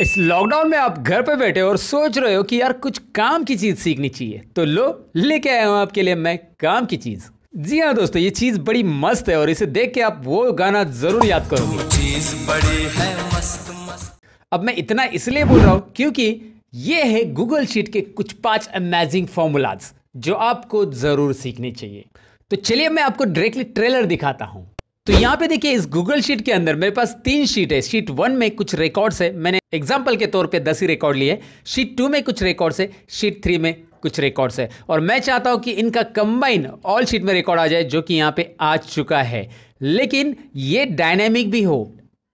इस लॉकडाउन में आप घर पर बैठे हो और सोच रहे हो कि यार कुछ काम की चीज सीखनी चाहिए तो लो लेके आया हूं आपके लिए मैं काम की चीज जी हाँ दोस्तों ये चीज बड़ी मस्त है और इसे देख के आप वो गाना जरूर याद करोगे चीज बड़ी है मस्त मस्त अब मैं इतना इसलिए बोल रहा हूँ क्योंकि ये है गूगल शीट के कुछ पांच अमेजिंग फॉर्मूलाज जो आपको जरूर सीखनी चाहिए तो चलिए मैं आपको डायरेक्टली ट्रेलर दिखाता हूँ तो यहाँ पे देखिए इस गूगल शीट के अंदर मेरे पास तीन शीट है शीट वन में कुछ रिकॉर्ड्स है मैंने एग्जाम्पल के तौर पे दस ही रिकॉर्ड लिए शीट टू में कुछ रिकॉर्ड्स है शीट थ्री में कुछ रिकॉर्ड्स है और मैं चाहता हूँ कि इनका कंबाइन ऑल शीट में रिकॉर्ड आ जाए जो कि यहाँ पे आ चुका है लेकिन ये डायनेमिक भी हो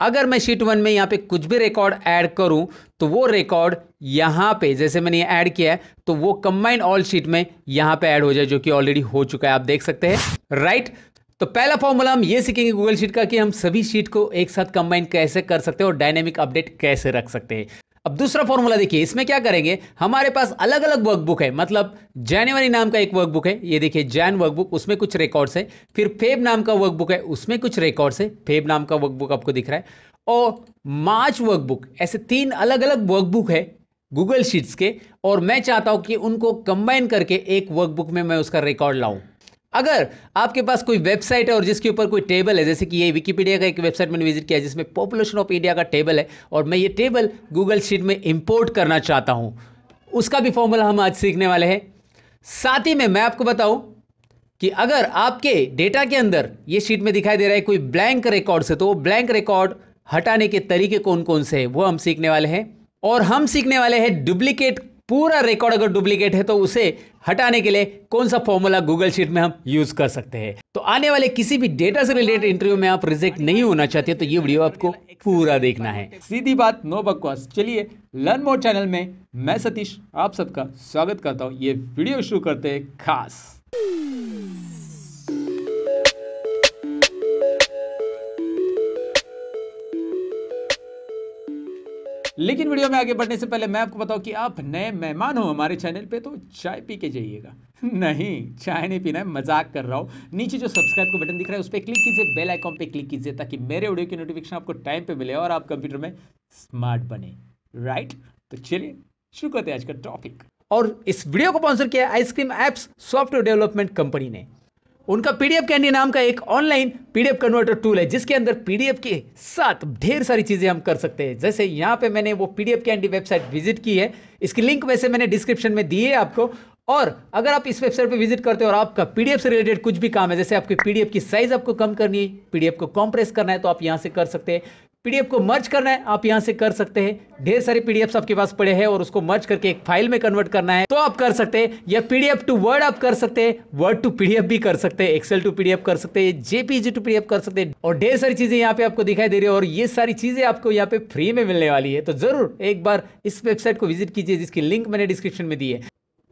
अगर मैं शीट वन में यहाँ पे कुछ भी रिकॉर्ड ऐड करूँ तो वो रिकॉर्ड यहाँ पे जैसे मैंने ये ऐड किया है तो वो कंबाइन ऑल शीट में यहाँ पे ऐड हो जाए जो कि ऑलरेडी हो चुका है आप देख सकते हैं राइट right? तो पहला फॉर्मूला हम ये सीखेंगे गूगल शीट का कि हम सभी शीट को एक साथ कंबाइन कैसे कर सकते हैं और डायनेमिक अपडेट कैसे रख सकते हैं अब दूसरा फॉर्मूला देखिए इसमें क्या करेंगे हमारे पास अलग अलग वर्कबुक है मतलब जनवरी नाम का एक वर्कबुक है ये देखिए जैन वर्कबुक उसमें कुछ रिकॉर्ड्स है फिर फेब नाम का वर्कबुक है उसमें कुछ रिकॉर्ड्स है फेब नाम का वर्कबुक आपको दिख रहा है और मार्च वर्कबुक ऐसे तीन अलग अलग वर्कबुक है गूगल शीट्स के और मैं चाहता हूं कि उनको कंबाइन करके एक वर्कबुक में मैं उसका रिकॉर्ड लाऊं अगर आपके पास कोई वेबसाइट है और जिसके ऊपर कोई टेबल है जैसे कि ये विकीपीडिया का एक वेबसाइट मैंने विजिट किया जिसमें पॉपुलेशन ऑफ इंडिया का टेबल है और मैं ये टेबल गूगल शीट में इंपोर्ट करना चाहता हूँ उसका भी फॉर्मूला हम आज सीखने वाले हैं साथ ही में मैं आपको बताऊं कि अगर आपके डेटा के अंदर ये शीट में दिखाई दे रहा है कोई ब्लैंक रिकॉर्ड से तो वो ब्लैंक रिकॉर्ड हटाने के तरीके कौन कौन से हैं वो हम सीखने वाले हैं और हम सीखने वाले हैं डुप्लीकेट पूरा रिकॉर्ड अगर डुप्लीकेट है तो उसे हटाने के लिए कौन सा फॉर्मूला गूगल शीट में हम यूज कर सकते हैं तो आने वाले किसी भी डेटा से रिलेटेड इंटरव्यू में आप रिजेक्ट नहीं होना चाहते तो ये वीडियो आपको पूरा देखना है सीधी बात नो बकवास चलिए लर्न मोर चैनल में मैं सतीश आप सबका स्वागत करता हूँ ये वीडियो शुरू करते हैं खास लेकिन वीडियो में आगे बढ़ने से पहले मैं आपको बताऊं कि आप नए मेहमान हो हमारे चैनल पे तो चाय पी के जाइएगा नहीं चाय नहीं पीना है मजाक कर रहा हूँ नीचे जो सब्सक्राइब का बटन दिख रहा है उस पर क्लिक कीजिए बेल आइकॉन पे क्लिक कीजिए ताकि मेरे वीडियो की नोटिफिकेशन आपको टाइम पे मिले और आप कंप्यूटर में स्मार्ट बने राइट तो चलिए शुरू करते हैं आज का टॉपिक और इस वीडियो को स्पॉन्सर किया ice cream apps software development company ने उनका पीडीएफ कैंडी नाम का एक ऑनलाइन पीडीएफ कन्वर्टर टूल है जिसके अंदर पीडीएफ के साथ ढेर सारी चीज़ें हम कर सकते हैं जैसे यहां पे मैंने वो पीडीएफ कैंडी वेबसाइट विजिट की है इसकी लिंक वैसे मैंने डिस्क्रिप्शन में दी है आपको और अगर आप इस वेबसाइट पे विजिट करते हो और आपका पीडीएफ से रिलेटेड कुछ भी काम है जैसे आपके पीडीएफ की साइज आपको कम करनी है पीडीएफ को कॉम्प्रेस करना है तो आप यहां से कर सकते हैं पीडीएफ को मर्ज करना है आप यहाँ से कर सकते हैं ढेर सारे पीडीएफ आपके पास पड़े हैं और उसको मर्ज करके एक फाइल में कन्वर्ट करना है तो आप कर सकते हैं या पीडीएफ टू वर्ड आप कर सकते हैं वर्ड टू पीडीएफ भी कर सकते हैं एक्सेल टू पीडीएफ कर सकते हैं जेपीजी टू पीडीएफ कर सकते हैं और ढेर सारी चीजें यहाँ पे आपको दिखाई दे रही है और ये सारी चीजें आपको यहाँ पे फ्री में मिलने वाली है तो जरूर एक बार इस वेबसाइट को विजिट कीजिए जिसकी लिंक मैंने डिस्क्रिप्शन में दी है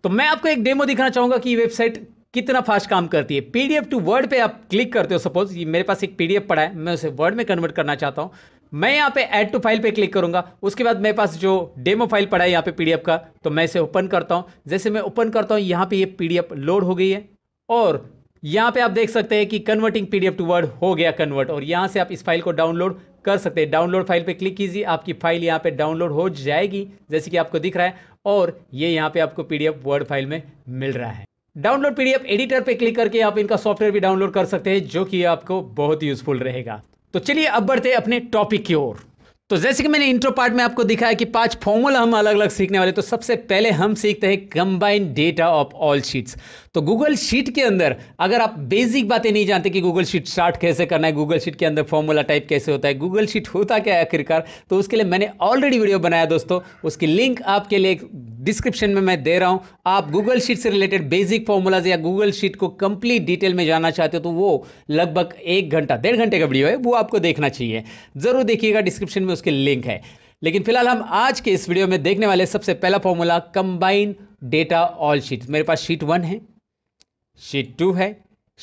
तो मैं आपको एक डेमो दिखाना चाहूंगा कि वेबसाइट कितना फास्ट काम करती है पीडीएफ टू वर्ड पे आप क्लिक करते हो सपोज मेरे पास एक पीडीएफ पड़ा है मैं उसे वर्ड में कन्वर्ट करना चाहता हूं मैं यहाँ पे ऐड टू फाइल पे क्लिक करूंगा उसके बाद मेरे पास जो डेमो फाइल पड़ा है यहाँ पे पीडीएफ का तो मैं इसे ओपन करता हूँ जैसे मैं ओपन करता हूँ यहाँ पे ये पीडीएफ लोड हो गई है और यहाँ पे आप देख सकते हैं कि कन्वर्टिंग पीडीएफ टू वर्ड हो गया कन्वर्ट और यहाँ से आप इस फाइल को डाउनलोड कर सकते हैं डाउनलोड फाइल पर क्लिक कीजिए आपकी फाइल यहाँ पे डाउनलोड हो जाएगी जैसे कि आपको दिख रहा है और ये यहाँ पे आपको पीडीएफ वर्ड फाइल में मिल रहा है डाउनलोड पीडीएफ एडिटर पे क्लिक करके आप इनका सॉफ्टवेयर भी डाउनलोड कर सकते हैं जो कि आपको बहुत यूजफुल रहेगा तो चलिए अब बढ़ते अपने टॉपिक की ओर तो जैसे कि मैंने इंट्रो पार्ट में आपको दिखाया कि पांच फॉर्मूला हम अलग अलग सीखने वाले तो सबसे पहले हम सीखते हैं combined data of all sheets तो गूगल शीट के अंदर अगर आप बेसिक बातें नहीं जानते कि गूगल शीट स्टार्ट कैसे करना है गूगल शीट के अंदर फॉर्मूला टाइप कैसे होता है गूगल शीट होता क्या है आखिरकार तो उसके लिए मैंने ऑलरेडी वीडियो बनाया दोस्तों उसकी लिंक आपके लिए डिस्क्रिप्शन में मैं दे रहा हूं आप गूगल शीट से रिलेटेड बेसिक फॉर्मूलाज या गूगल शीट को कंप्लीट डिटेल में जानना चाहते हो तो वो लगभग एक घंटा डेढ़ घंटे का वीडियो है वो आपको देखना चाहिए ज़रूर देखिएगा डिस्क्रिप्शन में उसके लिंक है लेकिन फिलहाल हम आज के इस वीडियो में देखने वाले सबसे पहला formula combine data all sheet मेरे पास शीट वन है शीट टू है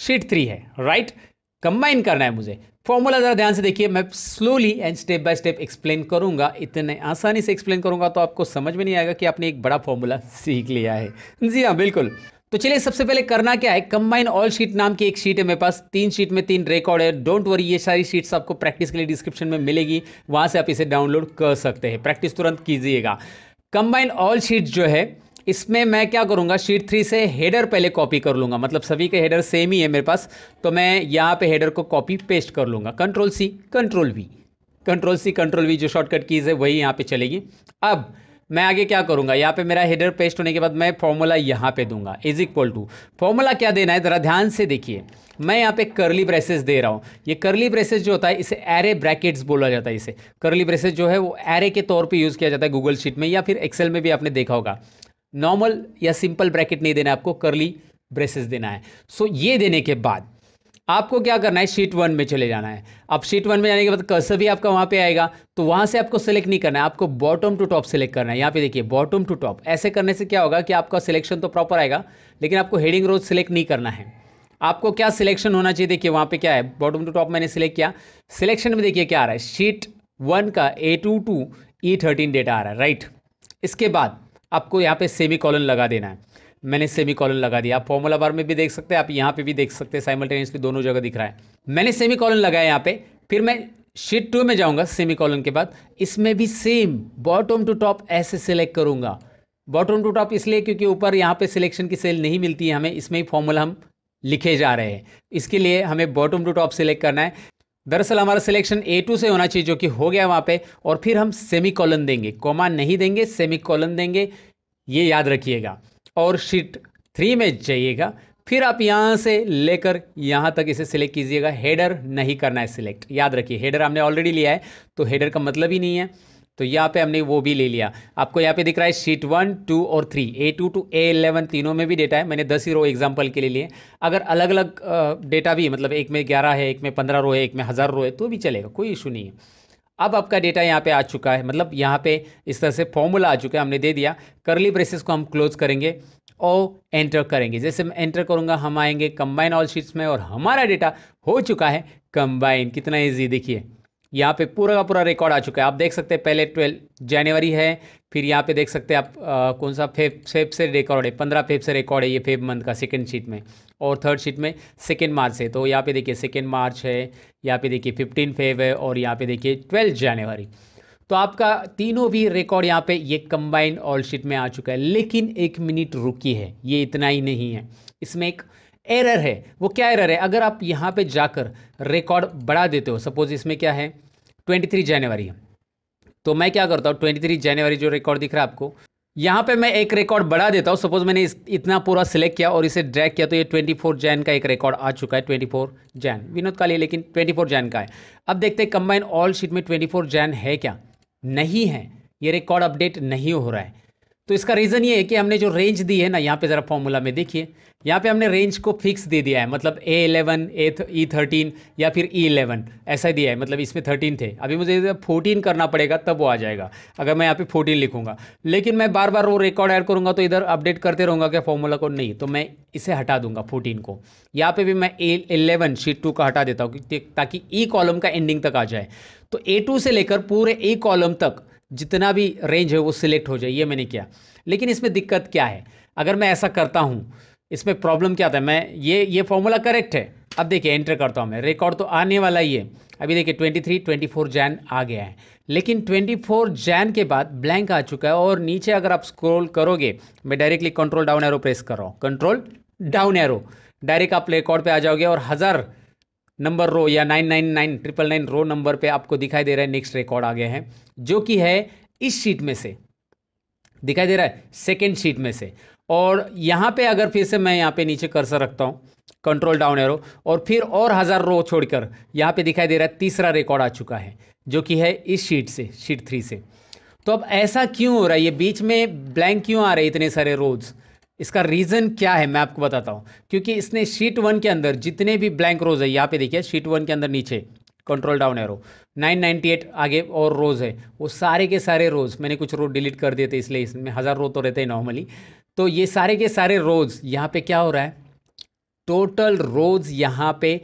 शीट थ्री है राइट कंबाइन करना है मुझे फॉर्मूला ज़रा ध्यान से देखिए मैं slowly and step by step explain करूंगा इतने आसानी से एक्सप्लेन करूंगा तो आपको समझ में नहीं आएगा कि आपने एक बड़ा फॉर्मूला सीख लिया है जी हाँ बिल्कुल तो चलिए सबसे पहले करना क्या है कंबाइन ऑल शीट नाम की एक शीट है मेरे पास तीन शीट में तीन रिकॉर्ड है डोंट वरी ये सारी शीट्स आपको प्रैक्टिस के लिए डिस्क्रिप्शन में मिलेगी वहाँ से आप इसे डाउनलोड कर सकते हैं प्रैक्टिस तुरंत कीजिएगा कंबाइन ऑल शीट जो है इसमें मैं क्या करूँगा शीट थ्री से हेडर पहले कॉपी कर लूँगा मतलब सभी के हेडर सेम ही है मेरे पास तो मैं यहाँ पे हेडर को कॉपी पेस्ट कर लूँगा control C control V control C control V जो शॉर्टकट कीज़ है वही यहाँ पे चलेगी अब मैं आगे क्या करूंगा यहाँ पे मेरा हेडर पेस्ट होने के बाद मैं फॉर्मूला यहाँ पे दूंगा इज इक्वल टू फॉर्मूला क्या देना है ज़रा ध्यान से देखिए मैं यहाँ पे करली ब्रेसेस दे रहा हूँ ये करली ब्रेसेस जो होता है इसे एरे ब्रैकेट्स बोला जाता है इसे करली ब्रेसेस जो है वो एरे के तौर पर यूज़ किया जाता है गूगल शीट में या फिर एक्सेल में भी आपने देखा होगा नॉर्मल या सिंपल ब्रैकेट नहीं देना है आपको करली ब्रेसेस देना है सो so, ये देने के बाद आपको क्या करना है शीट वन में चले जाना है अब शीट वन में जाने के बाद कर्सर भी आपका वहाँ पे आएगा तो वहाँ से आपको सेलेक्ट नहीं करना है आपको बॉटम टू टॉप सेलेक्ट करना है यहाँ पे देखिए बॉटम टू टॉप ऐसे करने से क्या होगा कि आपका सिलेक्शन तो प्रॉपर आएगा लेकिन आपको हेडिंग रोज सेलेक्ट नहीं करना है आपको क्या सिलेक्शन होना चाहिए देखिए वहाँ पे क्या है बॉटम टू टॉप मैंने सिलेक्ट किया सिलेक्शन में देखिए क्या आ रहा है शीट वन का A two to E thirteen data आ रहा है राइट इसके बाद आपको यहाँ पे सेमी कॉलन लगा देना है मैंने सेमी कॉलन लगा दिया आप फॉर्मूला बार में भी देख सकते हैं आप यहाँ पे भी देख सकते हैं साइमल्टेनियसली दोनों जगह दिख रहा है मैंने सेमी कॉलन लगाया यहाँ पे फिर मैं शीट टू में जाऊँगा सेमी कॉलन के बाद इसमें भी सेम बॉटम टू टॉप ऐसे सेलेक्ट करूँगा बॉटम टू टॉप इसलिए क्योंकि ऊपर यहाँ पे सिलेक्शन की सेल नहीं मिलती है हमें इसमें ही फॉर्मूला हम लिखे जा रहे हैं इसके लिए हमें बॉटम टू टॉप सेलेक्ट करना है दरअसल हमारा सिलेक्शन ए टू से होना चाहिए जो कि हो गया वहाँ पे और फिर हम सेमी कॉलन देंगे कॉमा नहीं देंगे सेमी कॉलन देंगे ये याद रखिएगा और शीट थ्री में जाइएगा फिर आप यहाँ से लेकर यहाँ तक इसे सिलेक्ट कीजिएगा हेडर नहीं करना है सिलेक्ट याद रखिए हेडर हमने ऑलरेडी लिया है तो हेडर का मतलब ही नहीं है तो यहाँ पे हमने वो भी ले लिया आपको यहाँ पे दिख रहा है शीट वन टू और three A two to A eleven तीनों में भी डेटा है मैंने दस ही रो एग्जाम्पल के लिए लिए अगर अलग अलग डेटा भी मतलब एक में ग्यारह है एक में पंद्रह रो है एक में हज़ार रो है तो भी चलेगा कोई इशू नहीं है अब आपका डेटा यहाँ पे आ चुका है मतलब यहाँ पे इस तरह से फॉर्मूला आ चुका है हमने दे दिया करली ब्रेसेस को हम क्लोज करेंगे और एंटर करेंगे जैसे मैं एंटर करूँगा हम आएंगे कंबाइन ऑल शीट्स में और हमारा डेटा हो चुका है कंबाइन कितना ईजी देखिए यहाँ पे पूरा का पूरा रिकॉर्ड आ चुका है आप देख सकते हैं पहले ट्वेल्व जनवरी है फिर यहाँ पे देख सकते हैं आप आ, कौन सा फेब फेब से रिकॉर्ड है पंद्रह फेब से रिकॉर्ड है ये फेब मंथ का सेकेंड शीट में और थर्ड शीट में सेकेंड मार्च है तो यहाँ पे देखिए सेकेंड मार्च है यहाँ पे देखिए फिफ्टीन फेब है और यहाँ पे देखिए ट्वेल्थ जनवरी तो आपका तीनों भी रिकॉर्ड यहाँ पे ये कंबाइंड ऑल शीट में आ चुका है लेकिन एक मिनट रुकी है ये इतना ही नहीं है इसमें एक एरर है वो क्या एरर है अगर आप यहाँ पे जाकर रिकॉर्ड बढ़ा देते हो सपोज इसमें क्या है 23 जनवरी तो मैं क्या करता हूँ 23 जनवरी जो रिकॉर्ड दिख रहा है आपको यहाँ पे मैं एक रिकॉर्ड बढ़ा देता हूँ सपोज मैंने इतना पूरा सिलेक्ट किया और इसे ड्रैग किया तो ये 24 जैन का एक रिकॉर्ड आ चुका है 24 जैन विनोद काली लेकिन 24 जैन का है अब देखते हैं कंबाइन ऑल शीट में 24 जैन है क्या नहीं है ये रिकॉर्ड अपडेट नहीं हो रहा है तो इसका रीज़न ये है कि हमने जो रेंज दी है ना यहाँ पे ज़रा फॉर्मूला में देखिए यहाँ पे हमने रेंज को फिक्स दे दिया है मतलब ए एलेवन ए ई थर्टीन या फिर ई e एलेवन ऐसा दिया है मतलब इसमें थर्टीन थे अभी मुझे फोर्टीन करना पड़ेगा तब वो आ जाएगा अगर मैं यहाँ पे फोर्टीन लिखूंगा लेकिन मैं बार बार वो रिकॉर्ड ऐड करूँगा तो इधर अपडेट करते रहूँगा क्या फॉर्मूला को नहीं तो मैं इसे हटा दूंगा फोर्टीन को यहाँ पर भी मैं ए एलेवन शीट टू का हटा देता हूँ ताकि ई e कॉलम का एंडिंग तक आ जाए तो ए टू से लेकर पूरे ई e कॉलम तक जितना भी रेंज है वो सिलेक्ट हो जाए ये मैंने किया लेकिन इसमें दिक्कत क्या है अगर मैं ऐसा करता हूँ इसमें प्रॉब्लम क्या था मैं ये ये फॉर्मूला करेक्ट है अब देखिए एंटर करता हूँ मैं रिकॉर्ड तो आने वाला ही है अभी देखिए 23, 24 जैन आ गया है लेकिन 24 जैन के बाद ब्लैंक आ चुका है और नीचे अगर आप स्क्रॉल करोगे मैं directly control down arrow press कर रहा हूँ कंट्रोल डाउन एरो डायरेक्ट आप रिकॉर्ड पे आ जाओगे और हज़ार नंबर रो या nine nine nine triple nine row number पे आपको दिखाई दे रहा है नेक्स्ट रिकॉर्ड आ गया है जो कि है इस शीट में से दिखाई दे रहा है सेकेंड शीट में से और यहाँ पे अगर फिर से मैं यहाँ पे नीचे कर्सर रखता हूँ कंट्रोल डाउन एरो और फिर और हज़ार रो छोड़कर यहाँ पे दिखाई दे रहा है तीसरा रिकॉर्ड आ चुका है जो कि है इस शीट से शीट थ्री से तो अब ऐसा क्यों हो रहा है ये बीच में ब्लैंक क्यों आ रहे इतने सारे रोज़ इसका रीज़न क्या है मैं आपको बताता हूँ क्योंकि इसने शीट वन के अंदर जितने भी ब्लैंक रोज है यहाँ पे देखिए शीट वन के अंदर नीचे कंट्रोल डाउन एरो 998 आगे और रोज़ है वो सारे के सारे रोज़ मैंने कुछ रो डिलीट कर दिए थे इसलिए इसमें हज़ार रो तो रहते हैं नॉर्मली तो ये सारे के सारे रोज़ यहाँ पे क्या हो रहा है टोटल रोज़ यहाँ पे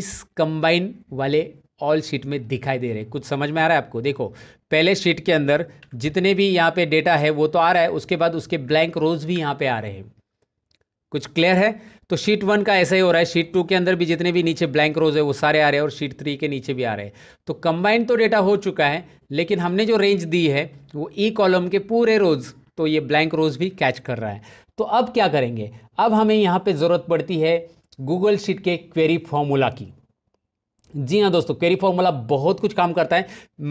इस कंबाइन वाले ऑल शीट में दिखाई दे रहे कुछ समझ में आ रहा है आपको देखो पहले शीट के अंदर जितने भी यहाँ पे डेटा है वो तो आ रहा है उसके बाद उसके ब्लैंक रोज भी यहाँ पे आ रहे हैं कुछ क्लियर है तो शीट वन का ऐसा ही हो रहा है शीट टू के अंदर भी जितने भी नीचे ब्लैंक रोज है वो सारे आ रहे हैं और शीट थ्री के नीचे भी आ रहे हैं तो कंबाइंड तो डेटा हो चुका है लेकिन हमने जो रेंज दी है वो ई e कॉलम के पूरे रोज़ तो ये ब्लैंक रोज भी कैच कर रहा है तो अब क्या करेंगे अब हमें यहाँ पर ज़रूरत पड़ती है गूगल शीट के क्वेरी फॉर्मूला की जी हाँ दोस्तों क्वेरी फॉर्मूला बहुत कुछ काम करता है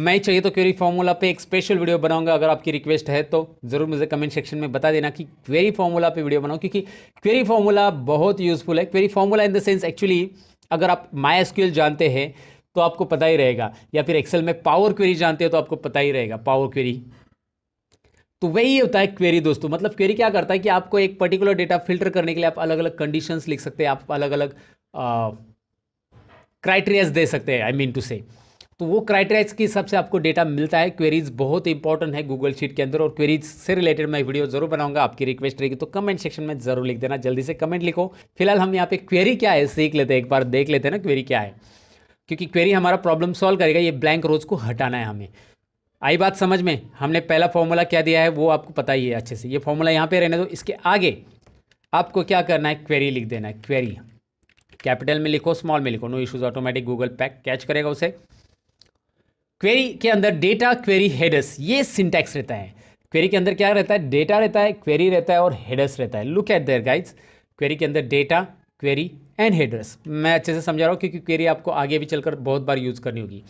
मैं चाहिए तो क्वेरी फॉर्मूला पे एक स्पेशल वीडियो बनाऊंगा अगर आपकी रिक्वेस्ट है तो ज़रूर मुझे कमेंट सेक्शन में बता देना कि क्वेरी फॉर्मूला पे वीडियो बनाओ क्योंकि क्वेरी फॉर्मूला बहुत यूज़फुल है query formula in the sense actually अगर आप माई जानते हैं तो आपको पता ही रहेगा या फिर एक्सेल में पावर क्वेरी जानते हो तो आपको पता ही रहेगा पावर क्वेरी तो वही होता है क्वेरी दोस्तों मतलब क्वेरी क्या करता है कि आपको एक पर्टिकुलर डेटा फिल्टर करने के लिए आप अलग अलग कंडीशंस लिख सकते हैं आप अलग अलग क्राइटेरियाज दे सकते हैं आई मीन टू से तो वो क्राइटेरियाज के हिसाब से आपको डेटा मिलता है क्वेरीज बहुत इंपॉर्टेंट है गूगल शीट के अंदर और क्वेरीज से रिलेटेड मैं वीडियो जरूर बनाऊंगा आपकी रिक्वेस्ट रहेगी तो कमेंट सेक्शन में जरूर लिख देना जल्दी से कमेंट लिखो फिलहाल हम यहाँ पे क्वेरी क्या है सीख लेते हैं एक बार देख लेते हैं ना क्वेरी क्या है क्योंकि क्वेरी हमारा प्रॉब्लम सॉल्व करेगा ये ब्लैंक रोज को हटाना है हमें आई बात समझ में हमने पहला फॉर्मूला क्या दिया है वो आपको पता ही है अच्छे से ये फॉर्मूला यहाँ पे रहने दो इसके आगे आपको क्या करना है क्वेरी लिख देना है क्वेरी कैपिटल में लिखो स्मॉल में लिखो no issues automatic Google pack catch करेगा उसे क्वेरी के अंदर डेटा क्वेरी हेडस ये सिंटैक्स रहता है क्वेरी के अंदर क्या रहता है डेटा रहता है क्वेरी रहता है और हेडस रहता है look at their guides query के अंदर डेटा क्वेरी एंड हेडर्स मैं अच्छे से समझा रहा हूँ क्योंकि क्वेरी आपको आगे भी चलकर बहुत बार यूज़ करनी होगी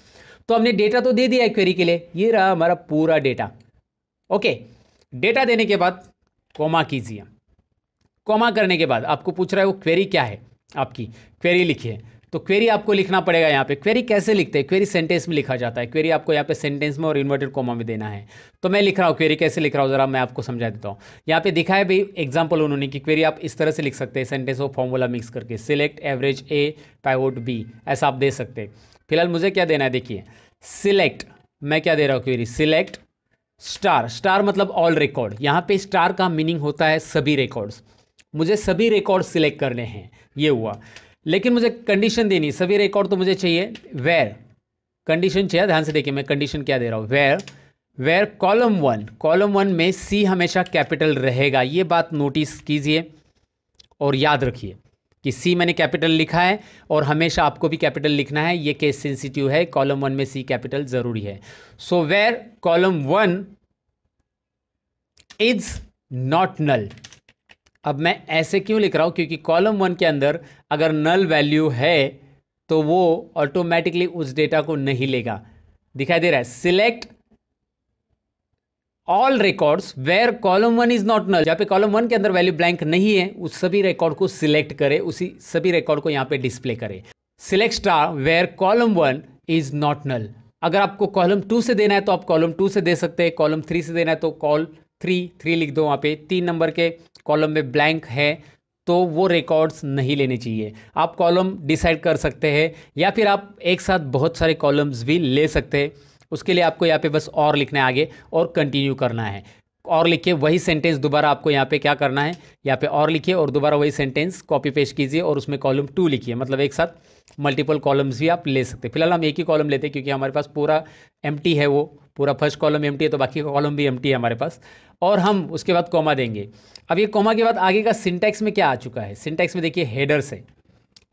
तो हमने डेटा तो दे दिया है क्वेरी के लिए ये रहा हमारा पूरा डेटा ओके डेटा देने के बाद कोमा कीजिए कोमा करने के बाद आपको पूछ रहा है वो क्वेरी क्या है आपकी क्वेरी लिखिए तो क्वेरी आपको लिखना पड़ेगा यहाँ पे क्वेरी कैसे लिखते हैं क्वेरी सेंटेंस में लिखा जाता है क्वेरी आपको यहाँ पे सेंटेंस में और इन्वर्टेड कोमा में देना है तो मैं लिख रहा हूँ क्वेरी कैसे लिख रहा हूँ ज़रा मैं आपको समझा देता हूँ यहाँ पे दिखा है भाई एग्जाम्पल उन्होंने कि क्वेरी आप इस तरह से लिख सकते हैं सेंटेंस और फॉर्मूला मिक्स करके select average A pivot B ऐसा आप दे सकते हैं फिलहाल मुझे क्या देना है देखिए सिलेक्ट मैं क्या दे रहा हूँ क्वेरी सिलेक्ट स्टार स्टार मतलब ऑल रिकॉर्ड यहाँ पे स्टार का मीनिंग होता है सभी रिकॉर्ड्स मुझे सभी रिकॉर्ड सिलेक्ट करने हैं ये हुआ लेकिन मुझे कंडीशन देनी सभी रिकॉर्ड तो मुझे चाहिए वेर कंडीशन चाहिए ध्यान से देखिए मैं कंडीशन क्या दे रहा हूँ where where column one column one में सी हमेशा कैपिटल रहेगा ये बात नोटिस कीजिए और याद रखिए कि सी मैंने कैपिटल लिखा है और हमेशा आपको भी कैपिटल लिखना है ये केस सेंसिटिव है कॉलम वन में सी कैपिटल ज़रूरी है so where column one is not null अब मैं ऐसे क्यों लिख रहा हूँ क्योंकि कॉलम वन के अंदर अगर नल वैल्यू है तो वो ऑटोमेटिकली उस डेटा को नहीं लेगा दिखाई दे रहा है select all records where column one is not null जहाँ पे कॉलम वन के अंदर वैल्यू ब्लैंक नहीं है उस सभी रिकॉर्ड को सिलेक्ट करे उसी सभी रिकॉर्ड को यहाँ पे डिस्प्ले करे select star where column one is not null अगर आपको कॉलम टू से देना है तो आप कॉलम टू से दे सकते हैं कॉलम थ्री से देना है तो कॉल थ्री थ्री लिख दो वहाँ पे तीन नंबर के कॉलम में ब्लैंक है तो वो रिकॉर्ड्स नहीं लेने चाहिए आप कॉलम डिसाइड कर सकते हैं या फिर आप एक साथ बहुत सारे कॉलम्स भी ले सकते हैं उसके लिए आपको यहाँ पे बस और लिखना है आगे और कंटिन्यू करना है और लिखिए वही सेंटेंस दोबारा आपको यहाँ पे क्या करना है यहाँ पे और लिखिए और दोबारा वही सेंटेंस कॉपी पेश कीजिए और उसमें कॉलम टू लिखिए मतलब एक साथ मल्टीपल कॉलम्स भी आप ले सकते हैं फिलहाल हम एक ही कॉलम लेते हैं क्योंकि हमारे पास पूरा एम है वो पूरा फर्स्ट कॉलम एम है तो बाकी कॉलम भी एम है हमारे पास और हम उसके बाद कॉमा देंगे अब ये कॉमा के बाद आगे का सिंटैक्स में क्या आ चुका है सिंटैक्स में देखिए हेडर्स है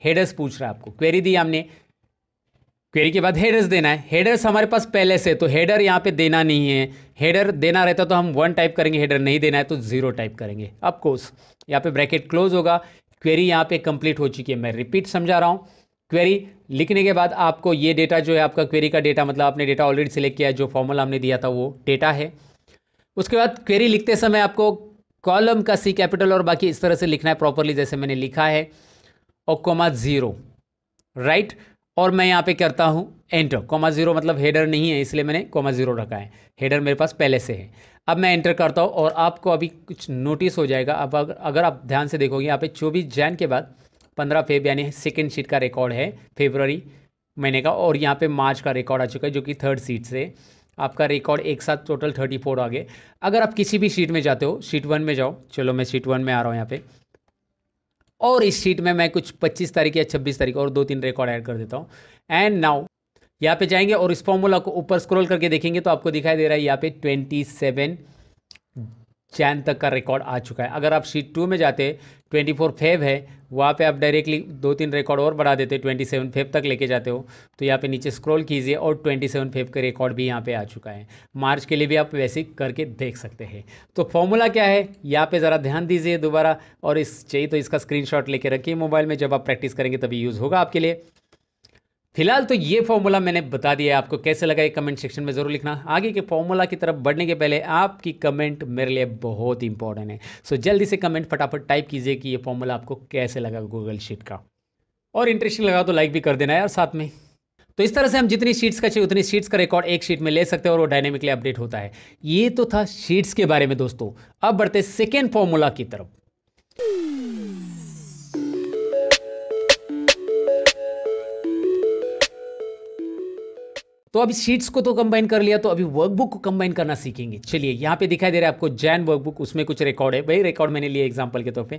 हेडर्स पूछ रहा है आपको क्वेरी दी हमने क्वेरी के बाद हेडर्स देना है हेडर्स हमारे पास पहले से तो हेडर यहाँ पे देना नहीं है हेडर देना रहता तो हम वन टाइप करेंगे हेडर नहीं देना है तो ज़ीरो टाइप करेंगे अफकोर्स यहाँ पे ब्रैकेट क्लोज होगा क्वेरी यहाँ पे कंप्लीट हो चुकी है मैं रिपीट समझा रहा हूँ क्वेरी लिखने के बाद आपको ये डेटा जो है आपका क्वेरी का डेटा मतलब आपने डेटा ऑलरेडी सिलेक्ट किया है जो फॉर्मूला हमने दिया था वो डेटा है उसके बाद क्वेरी लिखते समय आपको कॉलम का सी कैपिटल और बाकी इस तरह से लिखना है प्रॉपरली जैसे मैंने लिखा है और कोमा ज़ीरो राइट और मैं यहाँ पे करता हूँ एंटर कोमा ज़ीरो मतलब हेडर नहीं है इसलिए मैंने कोमा ज़ीरो रखा है हेडर मेरे पास पहले से है अब मैं एंटर करता हूँ और आपको अभी कुछ नोटिस हो जाएगा अब अगर आप ध्यान से देखोगे यहाँ पे चौबीस जैन के बाद पंद्रह फेब यानी सेकेंड सीट का रिकॉर्ड है फेबररी महीने का और यहाँ पे मार्च का रिकॉर्ड आ चुका है जो कि थर्ड सीट से आपका रिकॉर्ड एक साथ टोटल थर्टी फोर आ गए अगर आप किसी भी सीट में जाते हो सीट वन में जाओ चलो मैं सीट वन में आ रहा हूँ यहाँ पे और इस सीट में मैं कुछ पच्चीस तारीख या छब्बीस तारीख और दो तीन रिकॉर्ड ऐड कर देता हूँ एंड नाउ यहाँ पे जाएंगे और इस फॉर्मूला को ऊपर स्क्रॉल करके देखेंगे तो आपको दिखाई दे रहा है यहाँ पे ट्वेंटी सेवन चैन तक का रिकॉर्ड आ चुका है अगर आप शीट टू में जाते ट्वेंटी फोर फेव है वहाँ पे आप डायरेक्टली दो तीन रिकॉर्ड और बढ़ा देते ट्वेंटी सेवन फेव तक लेके जाते हो तो यहाँ पे नीचे स्क्रॉल कीजिए और ट्वेंटी सेवन फेव का रिकॉर्ड भी यहाँ पे आ चुका है मार्च के लिए भी आप वैसे करके देख सकते हैं तो फॉर्मूला क्या है यहाँ पे ज़रा ध्यान दीजिए दोबारा और इस चाहिए तो इसका स्क्रीन लेके रखिए मोबाइल में जब आप प्रैक्टिस करेंगे तभी यूज़ होगा आपके लिए फिलहाल तो ये फॉर्मूला मैंने बता दिया आपको कैसे लगा ये कमेंट सेक्शन में ज़रूर लिखना आगे के फॉर्मूला की तरफ बढ़ने के पहले आपकी कमेंट मेरे लिए बहुत इंपॉर्टेंट है सो जल्दी से कमेंट फटाफट टाइप कीजिए कि ये फॉर्मूला आपको कैसे लगा गूगल शीट का और इंटरेस्टिंग लगा तो लाइक भी कर देना यार साथ में तो इस तरह से हम जितनी शीट्स का चाहिए उतनी शीट्स का रिकॉर्ड एक शीट में ले सकते हैं और वो डायनेमिकली अपडेट होता है ये तो था शीट्स के बारे में दोस्तों अब बढ़ते सेकेंड फॉर्मूला की तरफ तो अभी शीट्स को तो कंबाइन कर लिया तो अभी वर्कबुक को कंबाइन करना सीखेंगे चलिए यहाँ पे दिखाई दे रहा है आपको जैन वर्कबुक उसमें कुछ रिकॉर्ड है भाई रिकॉर्ड मैंने लिए एग्जाम्पल के तौर पर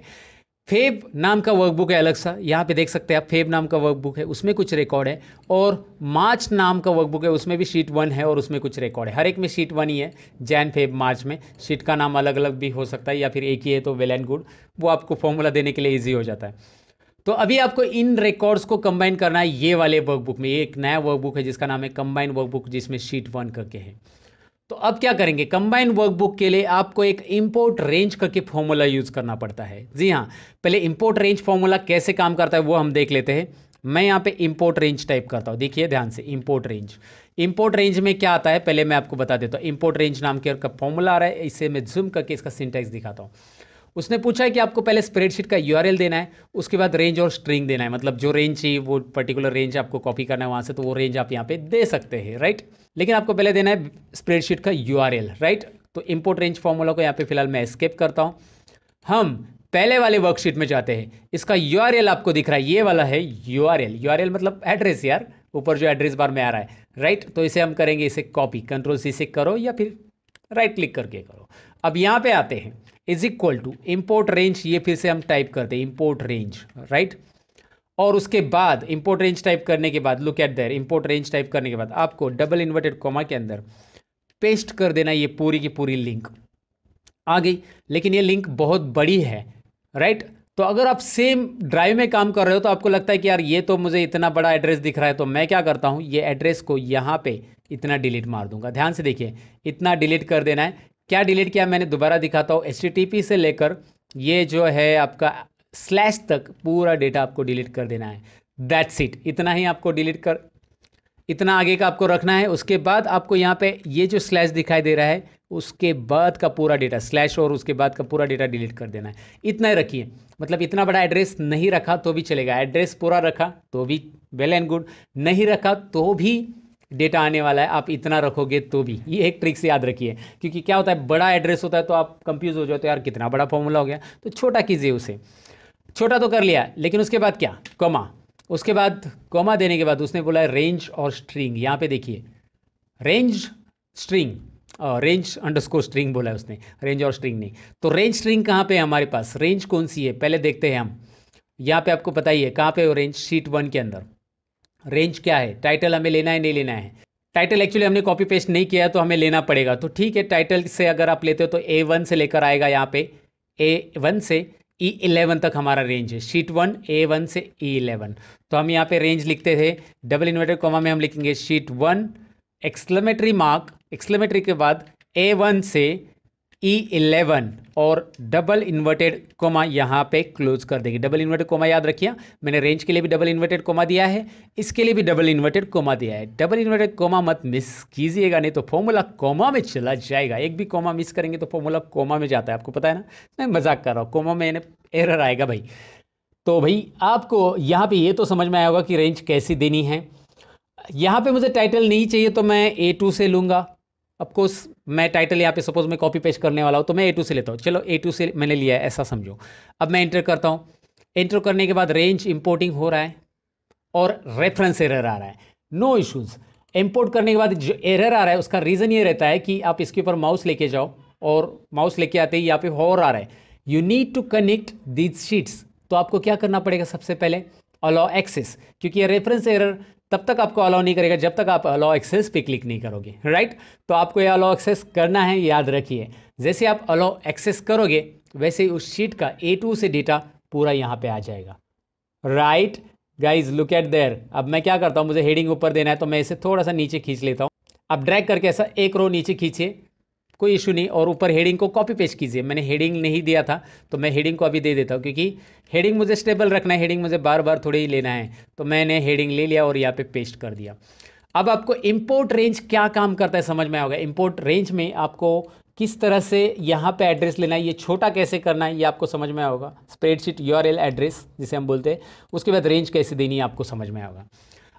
फेब नाम का वर्कबुक है अलग सा यहाँ पे देख सकते हैं आप फेब नाम का वर्कबुक है उसमें कुछ रिकॉर्ड है और मार्च नाम का वर्कबुक है उसमें भी शीट वन है और उसमें कुछ रिकॉर्ड है हर एक में शीट वन ही है जैन फेब मार्च में शीट का नाम अलग अलग भी हो सकता है या फिर एक ही है तो वेल एंड गुड वो आपको फॉर्मूला देने के लिए ईजी हो जाता है तो अभी आपको इन रिकॉर्ड्स को कंबाइन करना है ये वाले वर्कबुक में ये एक नया वर्कबुक है जिसका नाम है कंबाइन वर्कबुक जिसमें शीट वन करके है तो अब क्या करेंगे कंबाइन वर्कबुक के लिए आपको एक इंपोर्ट रेंज करके फॉर्मूला यूज़ करना पड़ता है जी हाँ पहले इंपोर्ट रेंज फॉर्मूला कैसे काम करता है वो हम देख लेते हैं मैं यहाँ पे इंपोर्ट रेंज टाइप करता हूँ देखिए ध्यान से इंपोर्ट रेंज इंपोर्ट रेंज में क्या आता है पहले मैं आपको बता देता हूँ इंपोर्ट रेंज नाम के फॉर्मूला आ रहा है इसे मैं जूम करके इसका सिंटेक्स दिखाता हूँ उसने पूछा है कि आपको पहले स्प्रेडशीट का यू देना है उसके बाद रेंज और स्ट्रिंग देना है मतलब जो रेंज चाहिए वो पर्टिकुलर रेंज आपको कॉपी करना है वहाँ से तो वो रेंज आप यहाँ पे दे सकते हैं राइट लेकिन आपको पहले देना है स्प्रेडशीट का यू राइट तो इम्पोर्ट रेंज फॉर्मूला को यहाँ पर फिलहाल मैं स्केप करता हूँ हम पहले वाले वर्कशीट में जाते हैं इसका यू आपको दिख रहा है ये वाला है यू आर मतलब एड्रेस यार ऊपर जो एड्रेस बार में आ रहा है राइट तो इसे हम करेंगे इसे कॉपी कंट्रोल सी से करो या फिर राइट क्लिक करके करो अब यहाँ पे आते हैं is equal to import range ये फिर से हम टाइप करते हैं इम्पोर्ट रेंज राइट और उसके बाद इम्पोर्ट रेंज टाइप करने के बाद look at there import range type करने के बाद आपको डबल इन्वर्टेड कॉमा के अंदर पेस्ट कर देना ये पूरी की पूरी लिंक आ गई लेकिन ये लिंक बहुत बड़ी है राइट तो अगर आप सेम ड्राइव में काम कर रहे हो तो आपको लगता है कि यार ये तो मुझे इतना बड़ा एड्रेस दिख रहा है तो मैं क्या करता हूँ ये एड्रेस को यहाँ पे इतना डिलीट मार दूंगा ध्यान से देखिए इतना डिलीट कर देना है क्या डिलीट किया मैंने दोबारा दिखाता हूँ एस से लेकर ये जो है आपका स्लैश तक पूरा डेटा आपको डिलीट कर देना है दैट्स इट इतना ही आपको डिलीट कर इतना आगे का आपको रखना है उसके बाद आपको यहाँ पे ये जो स्लैश दिखाई दे रहा है उसके बाद का पूरा डेटा स्लैश और उसके बाद का पूरा डेटा डिलीट कर देना है इतना ही रखिए मतलब इतना बड़ा एड्रेस नहीं रखा तो भी चलेगा एड्रेस पूरा रखा तो भी वेल एंड गुड नहीं रखा तो भी डेटा आने वाला है आप इतना रखोगे तो भी ये एक ट्रिक से याद रखिए क्योंकि क्या होता है बड़ा एड्रेस होता है तो आप कंफ्यूज हो जाते हो यार कितना बड़ा फॉर्मूला हो गया तो छोटा कीजिए उसे छोटा तो कर लिया लेकिन उसके बाद क्या कॉमा उसके बाद कॉमा देने के बाद उसने बोला रेंज और स्ट्रिंग यहाँ पे देखिए range string range underscore string बोला है उसने रेंज और स्ट्रिंग नहीं तो रेंज स्ट्रिंग कहाँ पे है हमारे पास रेंज कौन सी है पहले देखते हैं हम यहाँ पे आपको पता ही है कहाँ पे रेंज शीट वन के अंदर रेंज क्या है टाइटल हमें लेना है नहीं लेना है टाइटल एक्चुअली हमने कॉपी पेस्ट नहीं किया तो हमें लेना पड़ेगा तो ठीक है टाइटल से अगर आप लेते हो तो ए वन से लेकर आएगा यहाँ पे ए वन से ई e इलेवन तक हमारा रेंज है शीट वन ए वन से ई e इलेवन तो हम यहाँ पे रेंज लिखते थे डबल इन्वर्टर कॉमा में हम लिखेंगे sheet one exclamatory mark exclamatory के बाद ए वन से ई e इलेवन और डबल इन्वर्टेड कोमा यहाँ पे क्लोज कर देगी डबल इन्वर्टेड कोमा याद रखिए मैंने रेंज के लिए भी डबल इन्वर्टेड कोमा दिया है इसके लिए भी डबल इन्वर्टेड कोमा दिया है डबल इन्वर्टेड कोमा मत मिस कीजिएगा नहीं तो फॉर्मूला कोमा में चला जाएगा एक भी कोमा मिस करेंगे तो फॉर्मूला कोमा में जाता है आपको पता है ना मैं मजाक कर रहा हूँ कोमा में एरर आएगा भाई तो भाई आपको यहाँ पर ये तो समझ में आया होगा कि रेंज कैसी देनी है यहाँ पर मुझे टाइटल नहीं चाहिए तो मैं ए टू से लूँगा अफकोर्स मैं टाइटल यहाँ पे सपोज मैं कॉपी पेस्ट करने वाला हूँ तो मैं ए टू से लेता हूँ चलो ए टू से मैंने लिया है ऐसा समझो अब मैं एंटर करता हूँ एंटर करने के बाद रेंज इंपोर्टिंग हो रहा है और रेफरेंस एरर आ रहा है नो इश्यूज इंपोर्ट करने के बाद जो एरर आ रहा है उसका रीज़न ये रहता है कि आप इसके ऊपर माउस लेके जाओ और माउस लेके आते ही यहाँ पे हॉर आ रहा है you need to connect these sheets तो आपको क्या करना पड़ेगा सबसे पहले अलाउ एक्सेस क्योंकि ये रेफरेंस एरर तब तक आपको अलाउ नहीं करेगा जब तक आप अलाउ एक्सेस पे क्लिक नहीं करोगे राइट तो आपको ये अलाउ एक्सेस करना है याद रखिए जैसे आप अलाउ एक्सेस करोगे वैसे उस शीट का ए टू से डेटा पूरा यहाँ पे आ जाएगा right guys look at there अब मैं क्या करता हूँ मुझे हेडिंग ऊपर देना है तो मैं इसे थोड़ा सा नीचे खींच लेता हूँ आप ड्रैग करके ऐसा एक रो नीचे खींचिए कोई इशू नहीं और ऊपर हेडिंग को कॉपी पेस्ट कीजिए मैंने हेडिंग नहीं दिया था तो मैं हेडिंग को अभी दे देता हूँ क्योंकि हेडिंग मुझे स्टेबल रखना है हेडिंग मुझे बार बार थोड़ी ही लेना है तो मैंने हेडिंग ले लिया और यहाँ पे पेस्ट कर दिया अब आपको इम्पोर्ट रेंज क्या काम करता है समझ में आओगे इम्पोर्ट रेंज में आपको किस तरह से यहाँ पे एड्रेस लेना है ये छोटा कैसे करना है ये आपको समझ में आएगा स्प्रेडशीट यूआरएल एड्रेस जिसे हम बोलते हैं उसके बाद रेंज कैसे देनी है आपको समझ में आएगा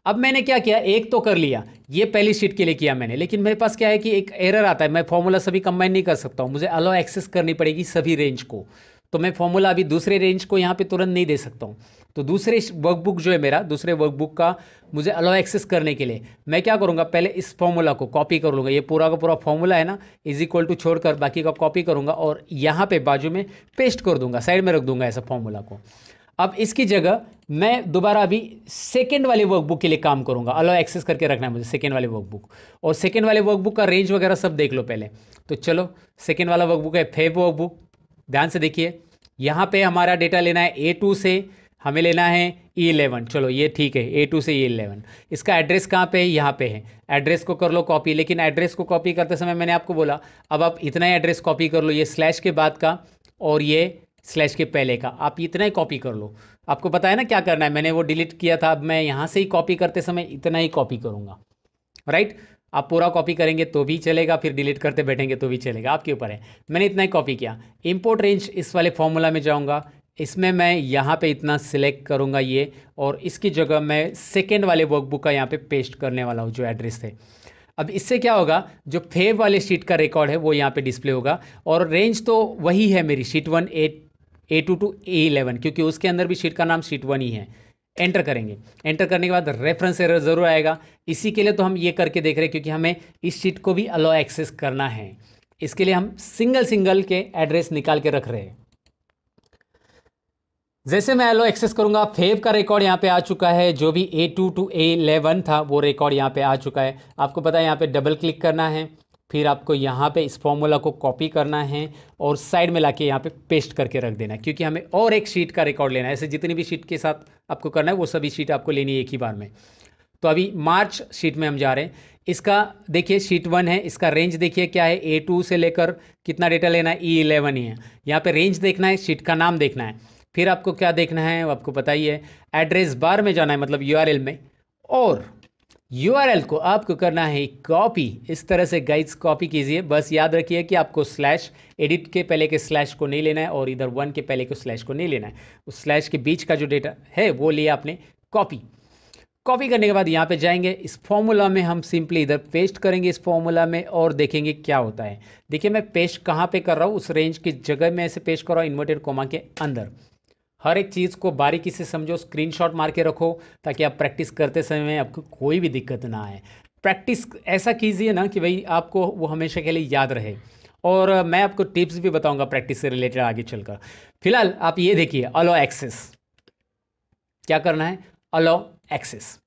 अब मैंने क्या किया एक तो कर लिया ये पहली शीट के लिए किया मैंने लेकिन मेरे पास क्या है कि एक एरर आता है मैं फॉर्मूला सभी कंबाइन नहीं कर सकता हूँ मुझे अलो एक्सेस करनी पड़ेगी सभी रेंज को तो मैं फॉर्मूला अभी दूसरे रेंज को यहाँ पे तुरंत नहीं दे सकता हूँ तो दूसरे वर्कबुक जो है मेरा दूसरे वर्कबुक का मुझे अलाउ एक्सेस करने के लिए मैं क्या करूँगा पहले इस फॉर्मूला को कॉपी कर लूँगा ये पूरा का पूरा फॉर्मूला है ना इज इक्वल टू छोड़कर बाकी का कॉपी करूँगा और यहाँ पे बाजू में पेस्ट कर दूंगा साइड में रख दूंगा ऐसा फॉर्मूला को अब इसकी जगह मैं दोबारा अभी सेकेंड वाले वर्कबुक के लिए काम करूंगा अलाउ एक्सेस करके रखना है मुझे सेकेंड वाले वर्कबुक और सेकेंड वाले वर्कबुक का रेंज वगैरह सब देख लो पहले तो चलो सेकेंड वाला वर्कबुक है फेब वर्कबुक ध्यान से देखिए यहाँ पे हमारा डेटा लेना है ए टू से हमें लेना है ई e इलेवन चलो ये ठीक है ए टू से ई e इलेवन इसका एड्रेस कहाँ पे है यहाँ पे है एड्रेस को कर लो कॉपी लेकिन एड्रेस को कॉपी करते समय मैंने आपको बोला अब आप इतना ही एड्रेस कॉपी कर लो ये स्लैश के बाद का और ये स्लैश के पहले का आप इतना ही कॉपी कर लो आपको पता है ना क्या करना है मैंने वो डिलीट किया था अब मैं यहाँ से ही कॉपी करते समय इतना ही कॉपी करूँगा राइट आप पूरा कॉपी करेंगे तो भी चलेगा फिर डिलीट करते बैठेंगे तो भी चलेगा आपके ऊपर है मैंने इतना ही कॉपी किया इम्पोर्ट रेंज इस वाले फॉर्मूला में जाऊँगा इसमें मैं यहाँ पे इतना सिलेक्ट करूँगा ये और इसकी जगह मैं सेकेंड वाले वर्कबुक का यहाँ पे पेस्ट करने वाला हूँ जो एड्रेस है अब इससे क्या होगा जो फेव वाले शीट का रिकॉर्ड है वो यहाँ पे डिस्प्ले होगा और रेंज तो वही है मेरी sheet one at A two to A eleven क्योंकि उसके अंदर भी शीट का नाम शीट वन ही है एंटर करेंगे एंटर करने के बाद रेफरेंस एरर ज़रूर आएगा इसी के लिए तो हम ये करके देख रहे हैं क्योंकि हमें इस शीट को भी अलाउ एक्सेस करना है इसके लिए हम सिंगल सिंगल के एड्रेस निकाल के रख रहे हैं जैसे मैं एलो एक्सेस करूंगा फेव का रिकॉर्ड यहाँ पे आ चुका है जो भी A two to A eleven था वो रिकॉर्ड यहाँ पे आ चुका है आपको पता है यहाँ पे डबल क्लिक करना है फिर आपको यहाँ पे इस फॉर्मूला को कॉपी करना है और साइड में लाके यहाँ पे पेस्ट करके रख देना है क्योंकि हमें और एक शीट का रिकॉर्ड लेना है ऐसे जितनी भी शीट के साथ आपको करना है वो सभी शीट आपको लेनी है एक ही बार में तो अभी मार्च शीट में हम जा रहे हैं इसका देखिए शीट वन है इसका रेंज देखिए क्या है ए टू से लेकर कितना डेटा लेना है ई e इलेवन ही है यहाँ पे रेंज देखना है शीट का नाम देखना है फिर आपको क्या देखना है आपको बताइए एड्रेस बार में जाना है मतलब यू में और यूआरएल को आपको करना है कॉपी इस तरह से गाइड्स कॉपी कीजिए बस याद रखिए कि आपको स्लैश एडिट के पहले के स्लैश को नहीं लेना है और इधर वन के पहले के स्लैश को नहीं लेना है उस स्लैश के बीच का जो डेटा है वो लिया आपने कॉपी कॉपी करने के बाद यहाँ पे जाएंगे इस फॉर्मूला में हम सिंपली इधर पेस्ट करेंगे इस फॉर्मूला में और देखेंगे क्या होता है देखिए मैं पेस्ट कहाँ पे कर रहा हूँ उस रेंज की जगह में ऐसे पेस्ट कर रहा हूँ इन्वर्टेड कोमा के अंदर हर एक चीज़ को बारीकी से समझो स्क्रीनशॉट मार के रखो ताकि आप प्रैक्टिस करते समय आपको कोई भी दिक्कत ना आए प्रैक्टिस ऐसा कीजिए ना कि भाई आपको वो हमेशा के लिए याद रहे और मैं आपको टिप्स भी बताऊंगा प्रैक्टिस से रिलेटेड आगे चलकर फिलहाल आप ये देखिए अलो एक्सेस क्या करना है अलो एक्सेस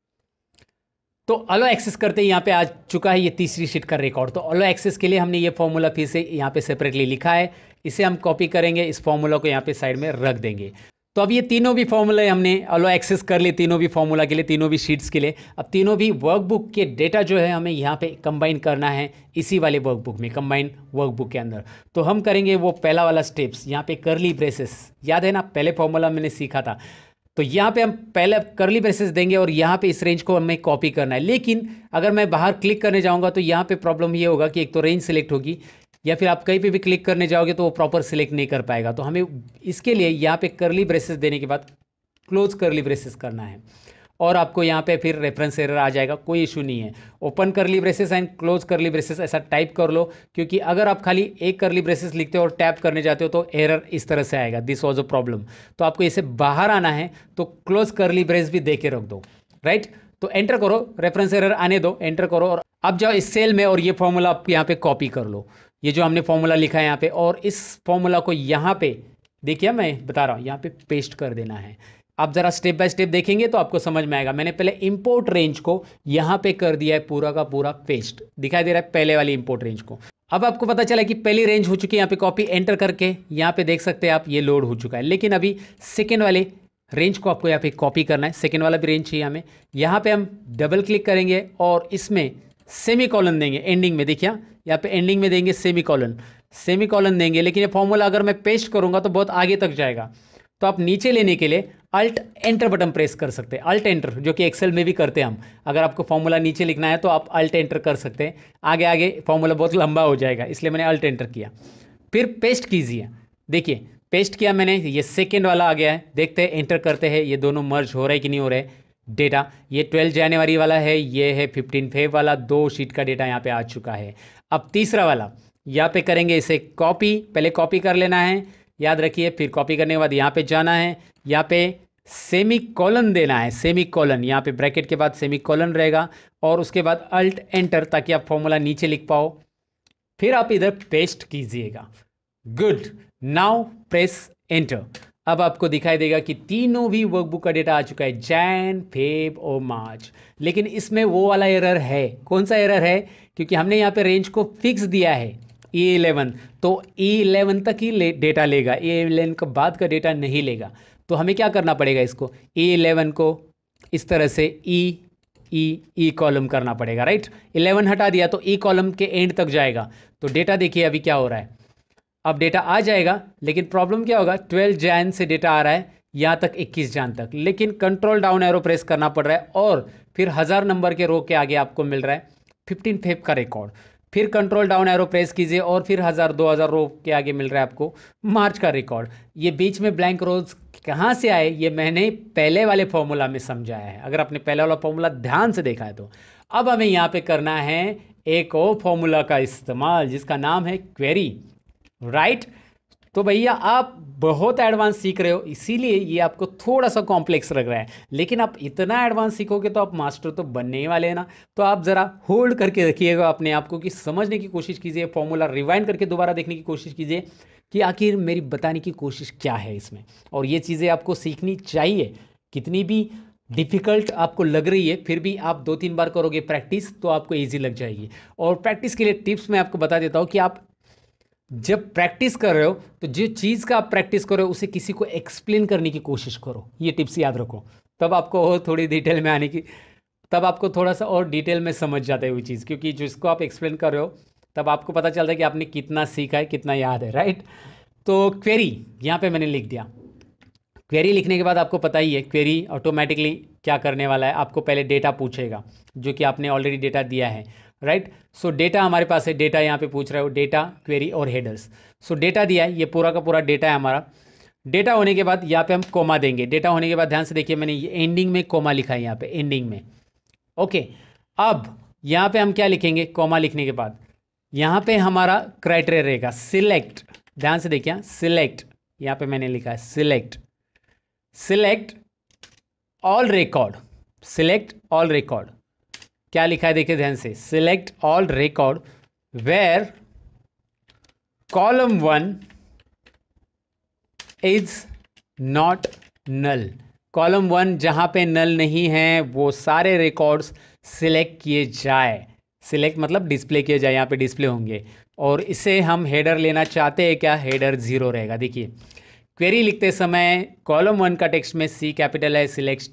तो अलो एक्सेस करते यहाँ पे आ चुका है ये तीसरी शीट का रिकॉर्ड तो अलो एक्सेस के लिए हमने ये फॉर्मूला फिर से यहाँ पे सेपरेटली लिखा है इसे हम कॉपी करेंगे इस फॉर्मूला को यहाँ पे साइड में रख देंगे तो अब ये तीनों भी फॉर्मूले हमने अलो एक्सेस कर लिए तीनों भी फॉर्मूला के लिए तीनों भी शीट्स के लिए अब तीनों भी वर्कबुक के डेटा जो है हमें यहाँ पे कंबाइन करना है इसी वाले वर्कबुक में कंबाइन वर्कबुक के अंदर तो हम करेंगे वो पहला वाला स्टेप्स यहाँ पे करली ब्रेसेस याद है ना पहले फॉर्मूला मैंने सीखा था तो यहाँ पे हम पहले करली ब्रेसेस देंगे और यहाँ पे इस रेंज को हमें कॉपी करना है लेकिन अगर मैं बाहर क्लिक करने जाऊँगा तो यहाँ पे प्रॉब्लम ये होगा कि एक तो रेंज सेलेक्ट होगी या फिर आप कहीं पे भी क्लिक करने जाओगे तो वो प्रॉपर सिलेक्ट नहीं कर पाएगा तो हमें इसके लिए यहाँ पे करली ब्रेसेस देने के बाद क्लोज करली ब्रेसेस करना है और आपको यहाँ पे फिर रेफरेंस एरर आ जाएगा कोई इशू नहीं है open curly braces and close curly braces ऐसा टाइप कर लो क्योंकि अगर आप खाली एक करली ब्रेसेस लिखते हो और टैप करने जाते हो तो एरर इस तरह से आएगा दिस वॉज अ प्रॉब्लम तो आपको इसे बाहर आना है तो क्लोज करली ब्रेस भी दे के रख दो राइट तो एंटर करो रेफरेंस एरर आने दो एंटर करो और अब जाओ इस सेल में और ये फॉर्मूला आप यहाँ पे कॉपी कर लो ये जो हमने फॉर्मूला लिखा है यहाँ पे और इस फॉर्मूला को यहाँ पे देखिए मैं बता रहा हूँ यहाँ पे पेस्ट कर देना है आप ज़रा स्टेप बाय स्टेप देखेंगे तो आपको समझ में आएगा मैंने पहले इम्पोर्ट रेंज को यहाँ पे कर दिया है पूरा का पूरा पेस्ट दिखाई दे रहा है पहले वाली इम्पोर्ट रेंज को अब आपको पता चला कि पहली रेंज हो चुकी है यहाँ पे कॉपी एंटर करके यहाँ पे देख सकते हैं आप ये लोड हो चुका है लेकिन अभी सेकेंड वाले रेंज को आपको यहाँ पे कॉपी करना है सेकेंड वाला भी रेंज चाहिए हमें यहाँ पे हम डबल क्लिक करेंगे और इसमें सेमी कॉलन देंगे एंडिंग में देखिए यहाँ पे एंडिंग में देंगे सेमी कॉलन सेमी कॉलन देंगे लेकिन ये फॉर्मूला अगर मैं पेस्ट करूँगा तो बहुत आगे तक जाएगा तो आप नीचे लेने के लिए अल्ट एंटर बटन प्रेस कर सकते हैं अल्ट एंटर जो कि एक्सेल में भी करते हैं हम अगर आपको फॉर्मूला नीचे लिखना है तो आप अल्ट एंटर कर सकते हैं आगे आगे फॉर्मूला बहुत लंबा हो जाएगा इसलिए मैंने अल्ट एंटर किया फिर पेस्ट कीजिए देखिए पेस्ट किया मैंने ये सेकेंड वाला आ गया है देखते हैं एंटर करते हैं ये दोनों मर्ज हो रहा है कि नहीं हो रहे हैं डेटा ये ट्वेल्थ जनवरी वाला है ये है फिफ्टीन फेब वाला दो शीट का डेटा यहाँ पे आ चुका है अब तीसरा वाला यहाँ पे करेंगे इसे कॉपी पहले कॉपी कर लेना है याद रखिए फिर कॉपी करने के बाद यहाँ पे जाना है यहाँ पे सेमी कॉलन देना है सेमी कॉलन यहाँ पे ब्रैकेट के बाद सेमी कॉलन रहेगा और उसके बाद अल्ट एंटर ताकि आप फॉर्मूला नीचे लिख पाओ फिर आप इधर पेस्ट कीजिएगा गुड नाउ प्रेस एंटर अब आपको दिखाई देगा कि तीनों भी वर्कबुक का डेटा आ चुका है जैन फेब और मार्च लेकिन इसमें वो वाला एरर है कौन सा एरर है क्योंकि हमने यहाँ पे रेंज को फिक्स दिया है ए इलेवन तो ए इलेवन तक ही ले, डेटा लेगा ए इलेवन के बाद का डेटा नहीं लेगा तो हमें क्या करना पड़ेगा इसको ए इलेवन को इस तरह से ई ई ई कॉलम करना पड़ेगा राइट इलेवन हटा दिया तो ई e कॉलम के एंड तक जाएगा तो डेटा देखिए अभी क्या हो रहा है अब डेटा आ जाएगा लेकिन प्रॉब्लम क्या होगा ट्वेल्व जैन से डेटा आ रहा है यहाँ तक इक्कीस जैन तक लेकिन कंट्रोल डाउन एरो प्रेस करना पड़ रहा है और फिर हज़ार नंबर के रो के आगे आपको मिल रहा है फिफ्टीन फेप का रिकॉर्ड फिर कंट्रोल डाउन एरो प्रेस कीजिए और फिर हज़ार दो हज़ार रो के आगे मिल रहा है आपको मार्च का रिकॉर्ड ये बीच में ब्लैंक रोज कहाँ से आए ये मैंने पहले वाले फॉर्मूला में समझाया है अगर आपने पहले वाला फॉर्मूला ध्यान से देखा है तो अब हमें यहाँ पे करना है एक और फॉर्मूला का इस्तेमाल जिसका नाम है क्वेरी राइट तो भैया आप बहुत एडवांस सीख रहे हो इसीलिए ये आपको थोड़ा सा कॉम्प्लेक्स लग रहा है लेकिन आप इतना एडवांस सीखोगे तो आप मास्टर तो बनने ही वाले हैं ना तो आप ज़रा होल्ड करके रखिएगा अपने आप को कि समझने की कोशिश कीजिए फॉर्मूला रिवाइंड करके दोबारा देखने की कोशिश कीजिए कि आखिर मेरी बताने की कोशिश क्या है इसमें और ये चीज़ें आपको सीखनी चाहिए कितनी भी डिफ़िकल्ट आपको लग रही है फिर भी आप दो तीन बार करोगे प्रैक्टिस तो आपको ईजी लग जाएगी और प्रैक्टिस के लिए टिप्स मैं आपको बता देता हूँ कि आप जब प्रैक्टिस कर रहे हो तो जो चीज़ का आप प्रैक्टिस करो उसे किसी को एक्सप्लेन करने की कोशिश करो ये टिप्स याद रखो तब आपको और थोड़ी डिटेल में आने की तब आपको थोड़ा सा और डिटेल में समझ जाता है वो चीज़ क्योंकि जिसको आप एक्सप्लेन कर रहे हो तब आपको पता चलता है कि आपने कितना सीखा है कितना याद है राइट तो क्वेरी यहाँ पे मैंने लिख दिया क्वेरी लिखने के बाद आपको पता ही है क्वेरी ऑटोमेटिकली क्या करने वाला है आपको पहले डेटा पूछेगा जो कि आपने ऑलरेडी डेटा दिया है राइट सो डेटा हमारे पास है डेटा यहाँ पे पूछ रहे हो डेटा क्वेरी और हेडर्स सो डेटा दिया है ये पूरा का पूरा डेटा है हमारा डेटा होने के बाद यहाँ पे हम कोमा देंगे डेटा होने के बाद ध्यान से देखिए मैंने ये एंडिंग में कोमा लिखा है यहाँ पे एंडिंग में ओके अब यहाँ पे हम क्या लिखेंगे कोमा लिखने के बाद यहाँ पे हमारा क्राइटेरिया रहेगा सिलेक्ट ध्यान से देखिए सिलेक्ट हाँ, यहाँ पे मैंने लिखा है select select all record select all record क्या लिखा है देखिए ध्यान से select all record where column one is not null column one जहां पे नल नहीं है वो सारे रिकॉर्ड्स सिलेक्ट किए जाए सिलेक्ट मतलब डिस्प्ले किए जाए यहां पे डिस्प्ले होंगे और इसे हम हेडर लेना चाहते हैं क्या हेडर ज़ीरो रहेगा देखिए क्वेरी लिखते समय कॉलम वन का टेक्स्ट में सी कैपिटल है सिलेक्ट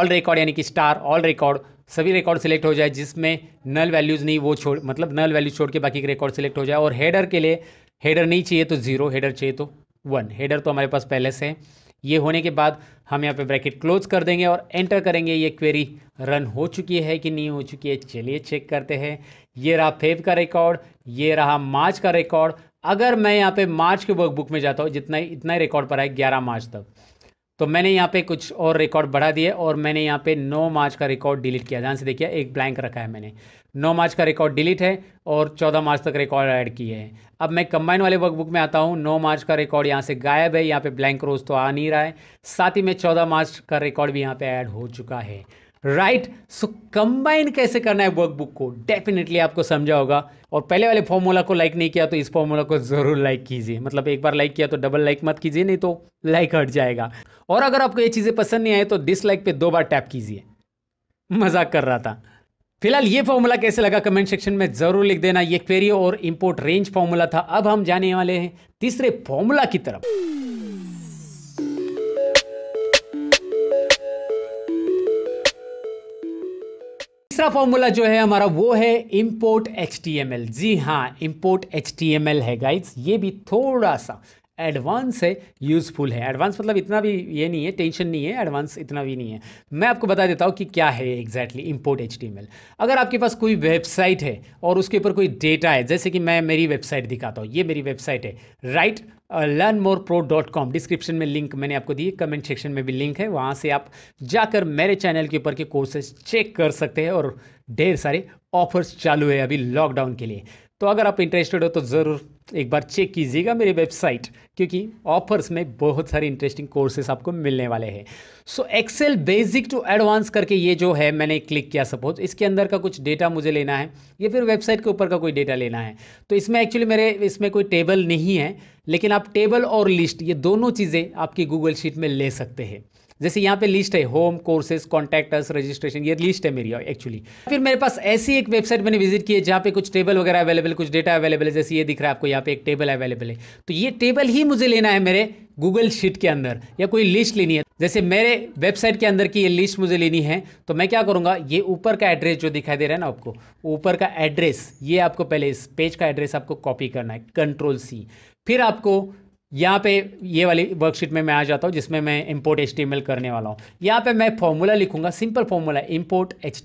ऑल रिकॉर्ड यानी कि स्टार ऑल रिकॉर्ड सभी रिकॉर्ड सिलेक्ट हो जाए जिसमें नल वैल्यूज़ नहीं वो छोड़ मतलब नल वैल्यूज छोड़ के बाकी के रिकॉर्ड सिलेक्ट हो जाए और हेडर के लिए हेडर नहीं चाहिए तो ज़ीरो हेडर चाहिए तो वन हेडर तो हमारे पास पहले से है ये होने के बाद हम यहाँ पे ब्रैकेट क्लोज कर देंगे और एंटर करेंगे ये क्वेरी रन हो चुकी है कि नहीं हो चुकी है चलिए चेक करते हैं ये रहा फेब का रिकॉर्ड ये रहा मार्च का रिकॉर्ड अगर मैं यहाँ पे मार्च के वर्कबुक में जाता हूँ जितना इतना ही रिकॉर्ड पर है ग्यारह मार्च तक तो मैंने यहाँ पे कुछ और रिकॉर्ड बढ़ा दिए और मैंने यहाँ पे 9 मार्च का रिकॉर्ड डिलीट किया ध्यान से देखिए एक ब्लैंक रखा है मैंने 9 मार्च का रिकॉर्ड डिलीट है और 14 मार्च तक रिकॉर्ड ऐड किए हैं अब मैं कंबाइन वाले वर्कबुक में आता हूँ 9 मार्च का रिकॉर्ड यहाँ से गायब है यहाँ पे ब्लैंक रोज तो आ नहीं रहा है साथ ही में चौदह मार्च का रिकॉर्ड भी यहाँ पर ऐड हो चुका है राइट सो कंबाइन कैसे करना है वर्कबुक को डेफिनेटली आपको समझा होगा और पहले वाले फॉर्मूला को लाइक नहीं किया तो इस फॉर्मूला को जरूर लाइक कीजिए मतलब एक बार लाइक किया तो डबल लाइक मत कीजिए नहीं तो लाइक हट जाएगा और अगर आपको ये चीज़ें पसंद नहीं आए तो डिसलाइक पे दो बार टैप कीजिए मजाक कर रहा था फिलहाल ये फॉर्मूला कैसे लगा कमेंट सेक्शन में जरूर लिख देना ये क्वेरी और इंपोर्ट रेंज फॉर्मूला था अब हम जाने वाले हैं तीसरे फॉर्मूला की तरफ तीसरा फॉर्मूला जो है हमारा वो है इम्पोर्ट एच जी हाँ इम्पोर्ट एच है गाइज ये भी थोड़ा सा एडवांस है यूज़फुल है एडवांस मतलब इतना भी ये नहीं है टेंशन नहीं है एडवांस इतना भी नहीं है मैं आपको बता देता हूँ कि क्या है एग्जैक्टली इम्पोर्ट एच अगर आपके पास कोई वेबसाइट है और उसके ऊपर कोई डेटा है जैसे कि मैं मेरी वेबसाइट दिखाता हूँ ये मेरी वेबसाइट है right learn more pro dot com description में लिंक मैंने आपको दी कमेंट सेक्शन में भी लिंक है वहाँ से आप जाकर मेरे चैनल के ऊपर के कोर्सेज चेक कर सकते हैं और ढेर सारे ऑफर्स चालू है अभी लॉकडाउन के लिए तो अगर आप इंटरेस्टेड हो तो ज़रूर एक बार चेक कीजिएगा मेरी वेबसाइट क्योंकि ऑफर्स में बहुत सारे इंटरेस्टिंग कोर्सेस आपको मिलने वाले हैं so Excel basic to advance करके ये जो है मैंने क्लिक किया सपोज इसके अंदर का कुछ डेटा मुझे लेना है या फिर वेबसाइट के ऊपर का कोई डेटा लेना है तो इसमें एक्चुअली मेरे इसमें कोई टेबल नहीं है लेकिन आप टेबल और लिस्ट ये दोनों चीज़ें आपकी गूगल शीट में ले सकते हैं जैसे यहाँ पे लिस्ट है होम कोर्सेज कॉन्टैक्टर्स रजिस्ट्रेशन ये लिस्ट है मेरी एक्चुअली फिर मेरे पास ऐसी एक वेबसाइट मैंने विजिट की है जहाँ पे कुछ टेबल वगैरह अवेलेबल कुछ डेटा अवेलेबल है जैसे ये दिख रहा है आपको यहाँ पे एक टेबल अवेलेबल है तो ये टेबल ही मुझे लेना है मेरे गूगल शीट के अंदर या कोई लिस्ट लेनी है जैसे मेरे वेबसाइट के अंदर की ये लिस्ट मुझे लेनी है तो मैं क्या करूँगा ये ऊपर का एड्रेस जो दिखाई दे रहा है ना आपको ऊपर का एड्रेस ये आपको पहले इस पेज का एड्रेस आपको कॉपी करना है कंट्रोल सी फिर आपको यहाँ पे ये वाली वर्कशीट में मैं आ जाता हूँ जिसमें मैं इंपोर्ट एच करने वाला हूँ यहाँ पे मैं फॉर्मूला लिखूंगा simple formula import H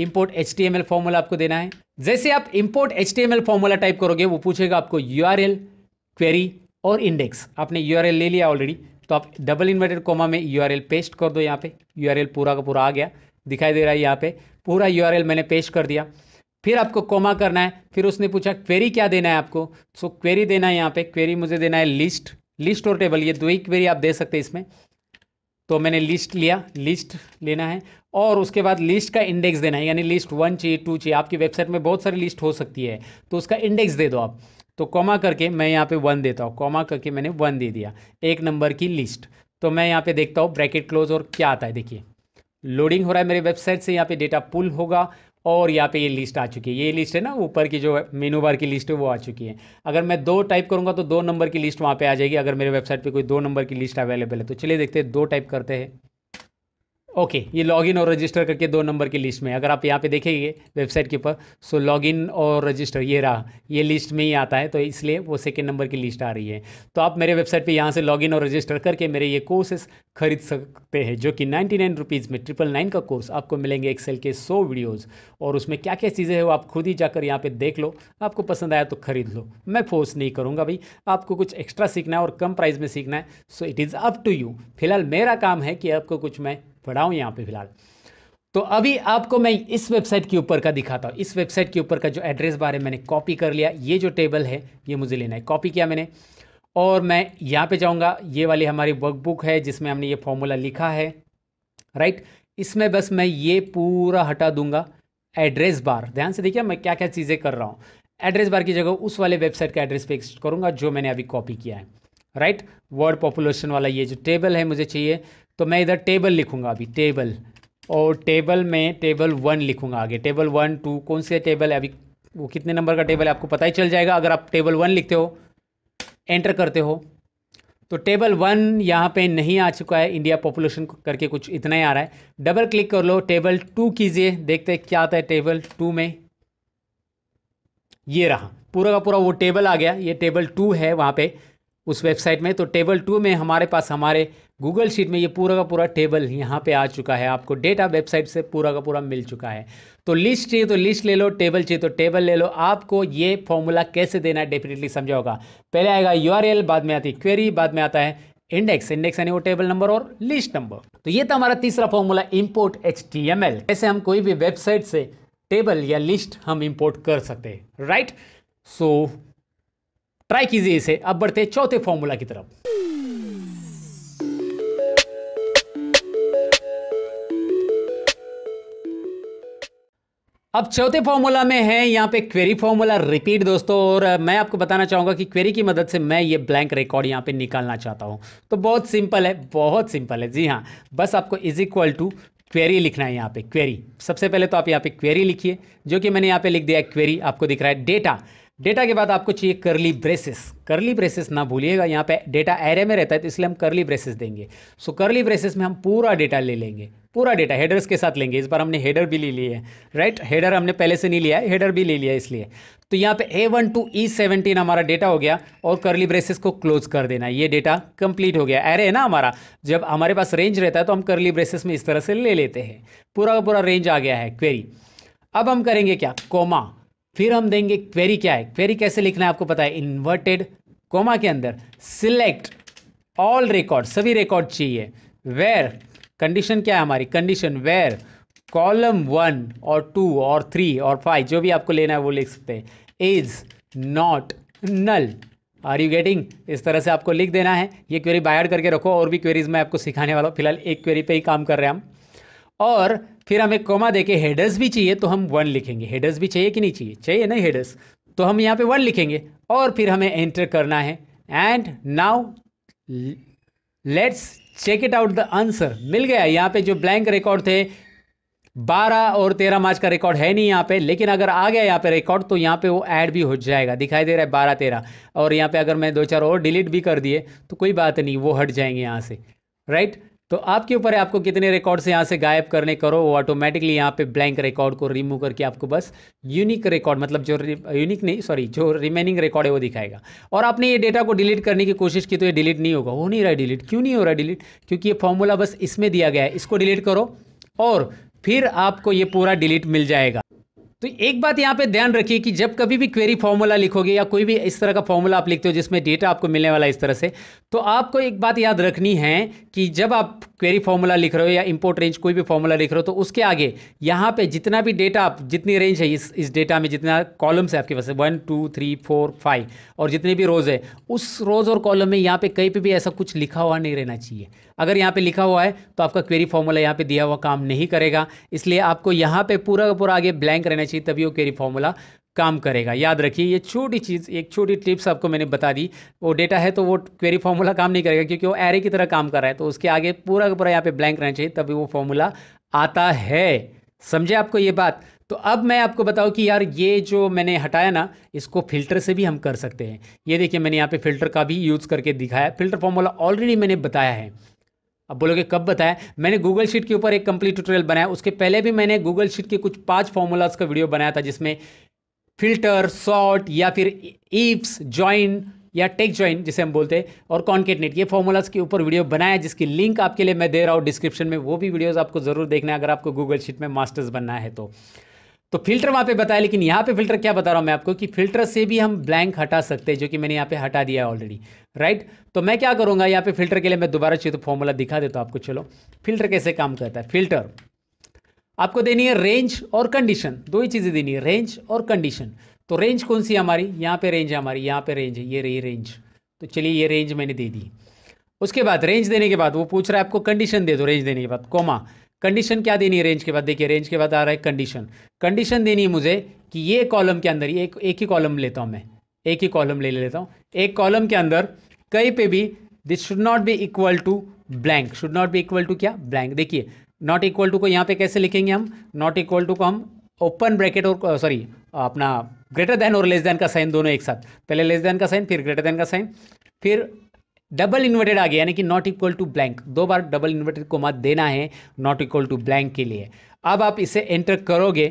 import H T formula आपको देना है जैसे आप import H T formula type करोगे वो पूछेगा आपको यू क्वेरी और इंडेक्स आपने यू ले लिया ऑलरेडी तो आप डबल इन्वर्टेड कोमा में यू पेस्ट कर दो यहाँ पे यू पूरा का पूरा आ गया दिखाई दे रहा है यहाँ पे पूरा यू मैंने पेस्ट कर दिया फिर आपको कोमा करना है फिर उसने पूछा क्वेरी क्या देना है आपको सो so, क्वेरी देना है यहाँ पे क्वेरी मुझे देना है लिस्ट लिस्ट और टेबल ये दो ही क्वेरी आप दे सकते हैं इसमें तो मैंने लिस्ट लिया लिस्ट लेना है और उसके बाद लिस्ट का इंडेक्स देना है यानी लिस्ट वन चाहिए टू चाहिए आपकी वेबसाइट में बहुत सारी लिस्ट हो सकती है तो उसका इंडेक्स दे दो आप तो कॉमा करके मैं यहाँ पे वन देता हूँ कॉमा करके मैंने वन दे दिया एक नंबर की लिस्ट तो मैं यहाँ पे देखता हूँ ब्रैकेट क्लोज और क्या आता है देखिए लोडिंग हो रहा है मेरे वेबसाइट से यहाँ पे डेटा पुल होगा और यहाँ पे ये लिस्ट आ चुकी है ये लिस्ट है ना ऊपर की जो मेनू बार की लिस्ट है वो आ चुकी है अगर मैं दो टाइप करूँगा तो दो नंबर की लिस्ट वहाँ पे आ जाएगी अगर मेरे वेबसाइट पे कोई दो नंबर की लिस्ट अवेलेबल है तो चलिए देखते हैं दो टाइप करते हैं ओके ये लॉगिन और रजिस्टर करके दो नंबर की लिस्ट में अगर आप यहाँ पे देखेंगे वेबसाइट के ऊपर सो लॉगिन और रजिस्टर ये रहा ये लिस्ट में ही आता है तो इसलिए वो सेकेंड नंबर की लिस्ट आ रही है तो आप मेरे वेबसाइट पे यहाँ से लॉगिन और रजिस्टर करके मेरे ये कोर्सेस खरीद सकते हैं जो कि नाइन्टी नाइन रुपीज़ में ट्रिपल नाइन का कोर्स आपको मिलेंगे एक्सेल के सौ वीडियोज़ और उसमें क्या क्या चीज़ें हैं वो आप खुद ही जाकर यहाँ पर देख लो आपको पसंद आया तो खरीद लो मैं फोर्स नहीं करूँगा भाई आपको कुछ एक्स्ट्रा सीखना है और कम प्राइस में सीखना है so it is up to you फिलहाल मेरा काम है कि आपको कुछ मैं पढ़ाऊँ यहाँ पे फिलहाल तो अभी आपको मैं इस वेबसाइट के ऊपर का दिखाता हूँ इस वेबसाइट के ऊपर का जो एड्रेस बारे मैंने कॉपी कर लिया ये जो टेबल है ये मुझे लेना है कॉपी किया मैंने और मैं यहाँ पे जाऊँगा ये वाली हमारी वर्कबुक है जिसमें हमने ये फॉर्मूला लिखा है राइट इसमें बस मैं ये पूरा हटा दूंगा एड्रेस बार ध्यान से देखिए मैं क्या क्या चीज़ें कर रहा हूँ एड्रेस बार की जगह उस वाले वेबसाइट का एड्रेस पेस्ट करूँगा जो मैंने अभी कॉपी किया है राइट वर्ड पॉपुलेशन वाला ये जो टेबल है मुझे चाहिए तो मैं इधर टेबल लिखूंगा अभी टेबल और टेबल में टेबल वन लिखूंगा आगे टेबल वन टू कौन से टेबल है अभी वो कितने नंबर का टेबल है आपको पता ही चल जाएगा अगर आप टेबल वन लिखते हो एंटर करते हो तो टेबल वन यहाँ पे नहीं आ चुका है इंडिया पॉपुलेशन करके कुछ इतना ही आ रहा है डबल क्लिक कर लो टेबल टू कीजिए देखते हैं क्या आता है टेबल टू में ये रहा पूरा का पूरा वो टेबल आ गया ये टेबल टू है वहाँ पे उस वेबसाइट में तो टेबल टू में हमारे पास हमारे गूगल शीट में ये पूरा का पूरा टेबल यहाँ पे आ चुका है आपको डेटा वेबसाइट से पूरा का पूरा मिल चुका है तो लिस्ट चाहिए तो लिस्ट ले लो टेबल चाहिए तो टेबल ले लो आपको ये फॉर्मूला कैसे देना है डेफिनेटली समझा होगा पहले आएगा यू बाद में आती क्वेरी बाद में आता है इंडेक्स इंडेक्स यानी वो टेबल नंबर और लिस्ट नंबर तो ये था हमारा तीसरा formula import H T M L ऐसे हम कोई भी वेबसाइट से टेबल या लिस्ट हम इम्पोर्ट कर सकते हैं राइट सो ट्राई कीजिए इसे अब बढ़ते चौथे फॉर्मूला की तरफ अब चौथे फॉर्मूला में है यहाँ पे क्वेरी फॉर्मूला रिपीट दोस्तों और मैं आपको बताना चाहूँगा कि क्वेरी की मदद से मैं ये ब्लैंक रिकॉर्ड यहाँ पे निकालना चाहता हूँ तो बहुत सिंपल है बहुत सिंपल है जी हाँ बस आपको इज इक्वल टू क्वेरी लिखना है यहाँ पे क्वेरी सबसे पहले तो आप यहाँ पे क्वेरी लिखिए जो कि मैंने यहाँ पे लिख दिया है क्वेरी आपको दिख रहा है डेटा डेटा के बाद आपको चाहिए करली ब्रेसेस करली ब्रेसेस ना भूलिएगा यहाँ पे डेटा एरे में रहता है तो इसलिए हम करली ब्रेसेस देंगे सो करली ब्रेसेस में हम पूरा डेटा ले लेंगे पूरा डेटा हेडर्स के साथ लेंगे इस बार हमने हेडर भी ले लिए है राइट हेडर हमने पहले से नहीं लिया है हेडर भी ले लिया इसलिए तो यहाँ पे A one to E seventeen हमारा डेटा हो गया और करली ब्रेसेस को क्लोज कर देना ये डेटा कंप्लीट हो गया एरे है ना हमारा जब हमारे पास रेंज रहता है तो हम करली ब्रेसेस में इस तरह से ले लेते हैं पूरा का पूरा रेंज आ गया है क्वेरी अब हम करेंगे क्या कोमा फिर हम देंगे क्वेरी क्या है क्वेरी कैसे लिखना है आपको पता है इन्वर्टेड कोमा के अंदर सिलेक्ट ऑल रिकॉर्ड सभी रिकॉर्ड चाहिए वेयर कंडीशन क्या है हमारी कंडीशन वेयर कॉलम वन और टू और थ्री और फाइव जो भी आपको लेना है वो लिख सकते हैं is not null are you getting इस तरह से आपको लिख देना है ये क्वेरी बाहर करके रखो और भी क्वेरीज मैं आपको सिखाने वाला हूँ फिलहाल एक क्वेरी पे ही काम कर रहे हैं हम और फिर हमें कोमा देके हेडर्स भी चाहिए तो हम वन लिखेंगे हेडर्स भी चाहिए कि नहीं चाहिए चाहिए नहीं हेडर्स तो हम यहाँ पे वन लिखेंगे और फिर हमें एंटर करना है and now let's check it out the answer मिल गया यहाँ पे जो ब्लैंक रिकॉर्ड थे बारह और तेरह मार्च का रिकॉर्ड है नहीं यहाँ पे लेकिन अगर आ गया यहाँ पे रिकॉर्ड तो यहाँ पे वो ऐड भी हो जाएगा दिखाई दे रहा है बारह तेरह और यहाँ पे अगर मैं दो चार और डिलीट भी कर दिए तो कोई बात नहीं वो हट जाएंगे यहाँ से राइट तो आपके ऊपर है आपको कितने रिकॉर्ड से यहाँ से गायब करने करो वो ऑटोमेटिकली यहाँ पे ब्लैंक रिकॉर्ड को रिमूव करके आपको बस यूनिक रिकॉर्ड मतलब जो यूनिक नहीं सॉरी जो रिमेनिंग रिकॉर्ड है वो दिखाएगा और आपने ये डेटा को डिलीट करने की कोशिश की तो ये डिलीट नहीं होगा हो नहीं रहा डिलीट क्यों नहीं हो रहा डिलीट क्योंकि ये फॉर्मूला बस इसमें दिया गया है इसको डिलीट करो और फिर आपको ये पूरा डिलीट मिल जाएगा तो एक बात यहाँ पे ध्यान रखिए कि जब कभी भी क्वेरी फॉर्मूला लिखोगे या कोई भी इस तरह का फॉर्मूला आप लिखते हो जिसमें डेटा आपको मिलने वाला इस तरह से तो आपको एक बात याद रखनी है कि जब आप क्वेरी फॉर्मूला लिख रहे हो या इंपोर्ट रेंज कोई भी फॉर्मूला लिख रहे हो तो उसके आगे यहाँ पे जितना भी डेटा आप जितनी रेंज है इस इस डेटा में जितना कॉलम्स है आपके पास one two three four five और जितने भी रोज़ है उस रोज़ और कॉलम में यहाँ पर कहीं पर भी ऐसा कुछ लिखा हुआ नहीं रहना चाहिए अगर यहाँ पे लिखा हुआ है तो आपका क्वेरी फॉर्मूला यहाँ पे दिया हुआ काम नहीं करेगा इसलिए आपको यहाँ पे पूरा का पूरा आगे ब्लैंक रहना चाहिए तभी वो क्वेरी फॉर्मूला काम करेगा याद रखिए ये छोटी चीज़ एक छोटी टिप्स आपको मैंने बता दी वो डेटा है तो वो क्वेरी फॉर्मूला काम नहीं करेगा क्योंकि वो एरे की तरह काम कर रहा है तो उसके आगे पूरा का पूरा यहाँ पर ब्लैंक रहना चाहिए तभी वो फॉर्मूला आता है समझे आपको ये बात तो अब मैं आपको बताऊं कि यार ये जो मैंने हटाया ना इसको फिल्टर से भी हम कर सकते हैं ये देखिए मैंने यहाँ पे फिल्टर का भी यूज़ करके दिखाया फिल्टर फॉर्मूला ऑलरेडी मैंने बताया है अब बोलोगे कब बताया मैंने गूगल शीट के ऊपर एक कंप्लीट ट्यूटोरियल बनाया उसके पहले भी मैंने गूगल शीट के कुछ पांच फॉर्मूलाज का वीडियो बनाया था जिसमें फिल्टर सॉर्ट या फिर ईप्स ज्वाइन या टेक ज्वाइन जिसे हम बोलते हैं और कॉन्केटनेट ये फॉर्मूलाज के ऊपर वीडियो बनाया जिसकी लिंक आपके लिए मैं दे रहा हूँ डिस्क्रिप्शन में वो भी वीडियोज़ आपको ज़रूर देखना है अगर आपको गूगल शीट में मास्टर्स बनना है तो तो फिल्टर वहाँ पे बताया लेकिन यहाँ पे फिल्टर क्या बता रहा हूँ मैं आपको कि फिल्टर से भी हम ब्लैंक हटा सकते हैं जो कि मैंने यहाँ पे हटा दिया है ऑलरेडी राइट तो मैं क्या करूँगा यहाँ पे फिल्टर के लिए मैं दोबारा चाहिए तो फॉर्मूला दिखा देता हूँ आपको चलो फिल्टर कैसे काम करता है फिल्टर आपको देनी है रेंज और कंडीशन दो ही चीज़ें देनी है रेंज और कंडीशन तो रेंज कौन सी हमारी यहाँ पे रेंज है हमारी यहाँ पर रेंज है ये रही रेंज तो चलिए ये रेंज मैंने दे दी उसके बाद रेंज देने के बाद वो पूछ रहा है आपको कंडीशन दे दो रेंज देने के बाद कोमा कंडीशन क्या देनी है रेंज के बाद देखिए रेंज के बाद आ रहा है कंडीशन कंडीशन देनी है मुझे कि ये कॉलम के अंदर एक एक ही कॉलम लेता हूँ मैं एक ही कॉलम ले लेता हूँ एक कॉलम के अंदर कहीं पे भी this should not be equal to blank should not be equal to क्या ब्लैंक देखिए नॉट इक्वल टू को यहाँ पे कैसे लिखेंगे हम नॉट इक्वल टू को हम ओपन ब्रैकेट और सॉरी अपना ग्रेटर देन और लेस देन का साइन दोनों एक साथ पहले लेस देन का साइन फिर ग्रेटर देन का साइन फिर डबल इन्वर्टेड आ गया यानी कि नॉट इक्वल टू ब्लैंक दो बार डबल इन्वर्टेड को मत देना है नॉट इक्वल टू ब्लैंक के लिए अब आप इसे एंटर करोगे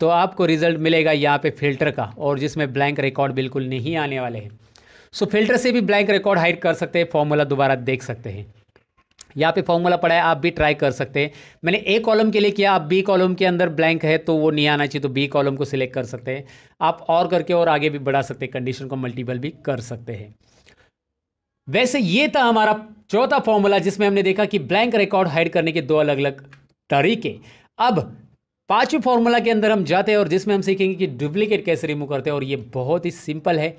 तो आपको रिजल्ट मिलेगा यहाँ पे फिल्टर का और जिसमें ब्लैंक रिकॉर्ड बिल्कुल नहीं आने वाले हैं सो फिल्टर से भी ब्लैंक रिकॉर्ड हाइड कर सकते हैं फॉर्मूला दोबारा देख सकते हैं यहाँ पे फॉर्मूला पड़ा है आप भी ट्राई कर सकते हैं मैंने ए कॉलम के लिए किया आप बी कॉलम के अंदर ब्लैंक है तो वो नहीं आना चाहिए तो बी कॉलम को सिलेक्ट कर सकते हैं आप और करके और आगे भी बढ़ा सकते हैं कंडीशन को मल्टीपल भी कर सकते हैं वैसे ये था हमारा चौथा फॉर्मूला जिसमें हमने देखा कि ब्लैंक रिकॉर्ड हाइड करने के दो अलग अलग तरीके अब पांचवे फॉर्मूला के अंदर हम जाते हैं और जिसमें हम सीखेंगे कि डुप्लीकेट कैसे रिमूव करते हैं और ये बहुत ही सिंपल है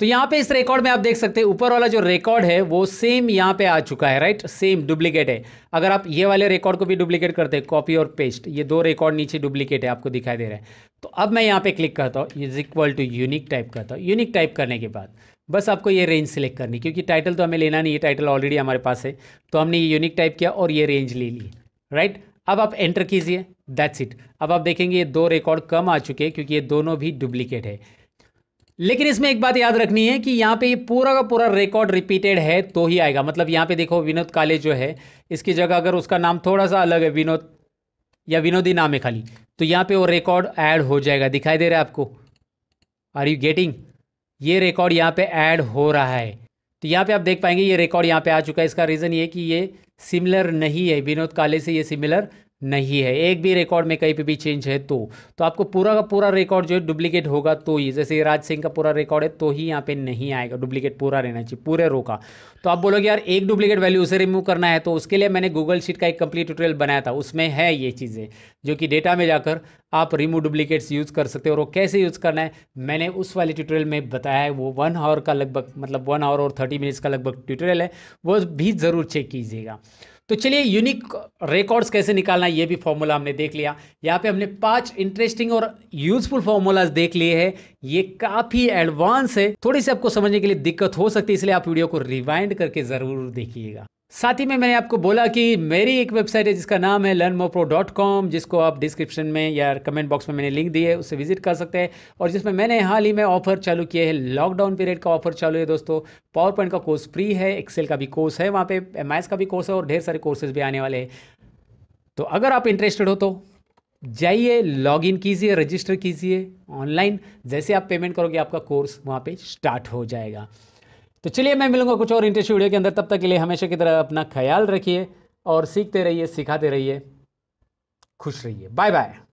तो यहाँ पे इस रिकॉर्ड में आप देख सकते हैं ऊपर वाला जो रिकॉर्ड है वो सेम यहाँ पे आ चुका है राइट सेम डुप्लीकेट है अगर आप ये वाले रिकॉर्ड को भी डुप्लीकेट करते हैं कॉपी और पेस्ट ये दो रिकॉर्ड नीचे डुप्लीकेट है आपको दिखाई दे रहा है तो अब मैं यहाँ पे क्लिक करता हूँ is equal to unique type करता हूँ यूनिक टाइप करने के बाद बस आपको ये रेंज सिलेक्ट करनी क्योंकि टाइटल तो हमें लेना नहीं है टाइटल ऑलरेडी हमारे पास है तो हमने ये यूनिक टाइप किया और ये रेंज ले ली राइट अब आप एंटर कीजिए दैट्स इट अब आप देखेंगे ये दो रिकॉर्ड कम आ चुके हैं क्योंकि ये दोनों भी डुप्लीकेट है लेकिन इसमें एक बात याद रखनी है कि यहाँ पे ये पूरा का पूरा रिकॉर्ड रिपीटेड है तो ही आएगा मतलब यहाँ पे देखो विनोद काले जो है इसकी जगह अगर उसका नाम थोड़ा सा अलग है विनोद या विनोदी नाम है खाली तो यहाँ पे वो रिकॉर्ड ऐड हो जाएगा दिखाई दे रहा है आपको आर यू गेटिंग ये रिकॉर्ड यहाँ पे ऐड हो रहा है तो यहाँ पे आप देख पाएंगे ये रिकॉर्ड यहाँ पे आ चुका है इसका रीज़न ये कि ये सिमिलर नहीं है विनोद काले से ये सिमिलर नहीं है एक भी रिकॉर्ड में कहीं पे भी चेंज है तो तो आपको पूरा का पूरा रिकॉर्ड जो है डुप्लीकेट होगा तो ही जैसे राज सिंह का पूरा रिकॉर्ड है तो ही यहाँ पे नहीं आएगा डुप्लीकेट पूरा रहना चाहिए पूरे रो का तो आप बोलोगे यार एक डुप्लीकेट वैल्यू उसे रिमूव करना है तो उसके लिए मैंने गूगल शीट का एक कंप्लीट ट्यूटोरियल बनाया था उसमें है ये चीज़ें जो कि डेटा में जाकर आप रिमूव डुप्लीकेट्स यूज़ कर सकते हो और वो कैसे यूज़ करना है मैंने उस वाले ट्यूटोरियल में बताया है वो वन आवर का लगभग मतलब वन आवर और थर्टी मिनट्स का लगभग ट्यूटोरियल है वो भी ज़रूर चेक कीजिएगा तो चलिए यूनिक रिकॉर्ड्स कैसे निकालना ये भी फॉर्मूला हमने देख लिया यहाँ पे हमने पांच इंटरेस्टिंग और यूजफुल फॉर्मूलाज देख लिए हैं ये काफ़ी एडवांस है थोड़ी सी आपको समझने के लिए दिक्कत हो सकती है इसलिए आप वीडियो को रिवाइंड करके ज़रूर देखिएगा साथ ही में मैंने आपको बोला कि मेरी एक वेबसाइट है जिसका नाम है लर्न मोप्रो डॉट कॉम जिसको आप डिस्क्रिप्शन में या कमेंट बॉक्स में मैंने लिंक दी है उससे विजिट कर सकते हैं और जिसमें मैंने हाल ही में ऑफर चालू किए हैं लॉकडाउन पीरियड का ऑफर चालू है दोस्तों पावर पॉइंट का कोर्स फ्री है एक्सेल का भी कोर्स है वहाँ पर एम का भी कोर्स है और ढेर सारे कोर्सेज भी आने वाले हैं तो अगर आप इंटरेस्टेड हो तो जाइए लॉगिन कीजिए रजिस्टर कीजिए ऑनलाइन जैसे आप पेमेंट करोगे आपका कोर्स वहाँ पे स्टार्ट हो जाएगा तो चलिए मैं मिलूंगा कुछ और इंटरेस्ट वीडियो के अंदर तब तक के लिए हमेशा की तरह अपना ख्याल रखिए और सीखते रहिए सिखाते रहिए खुश रहिए बाय बाय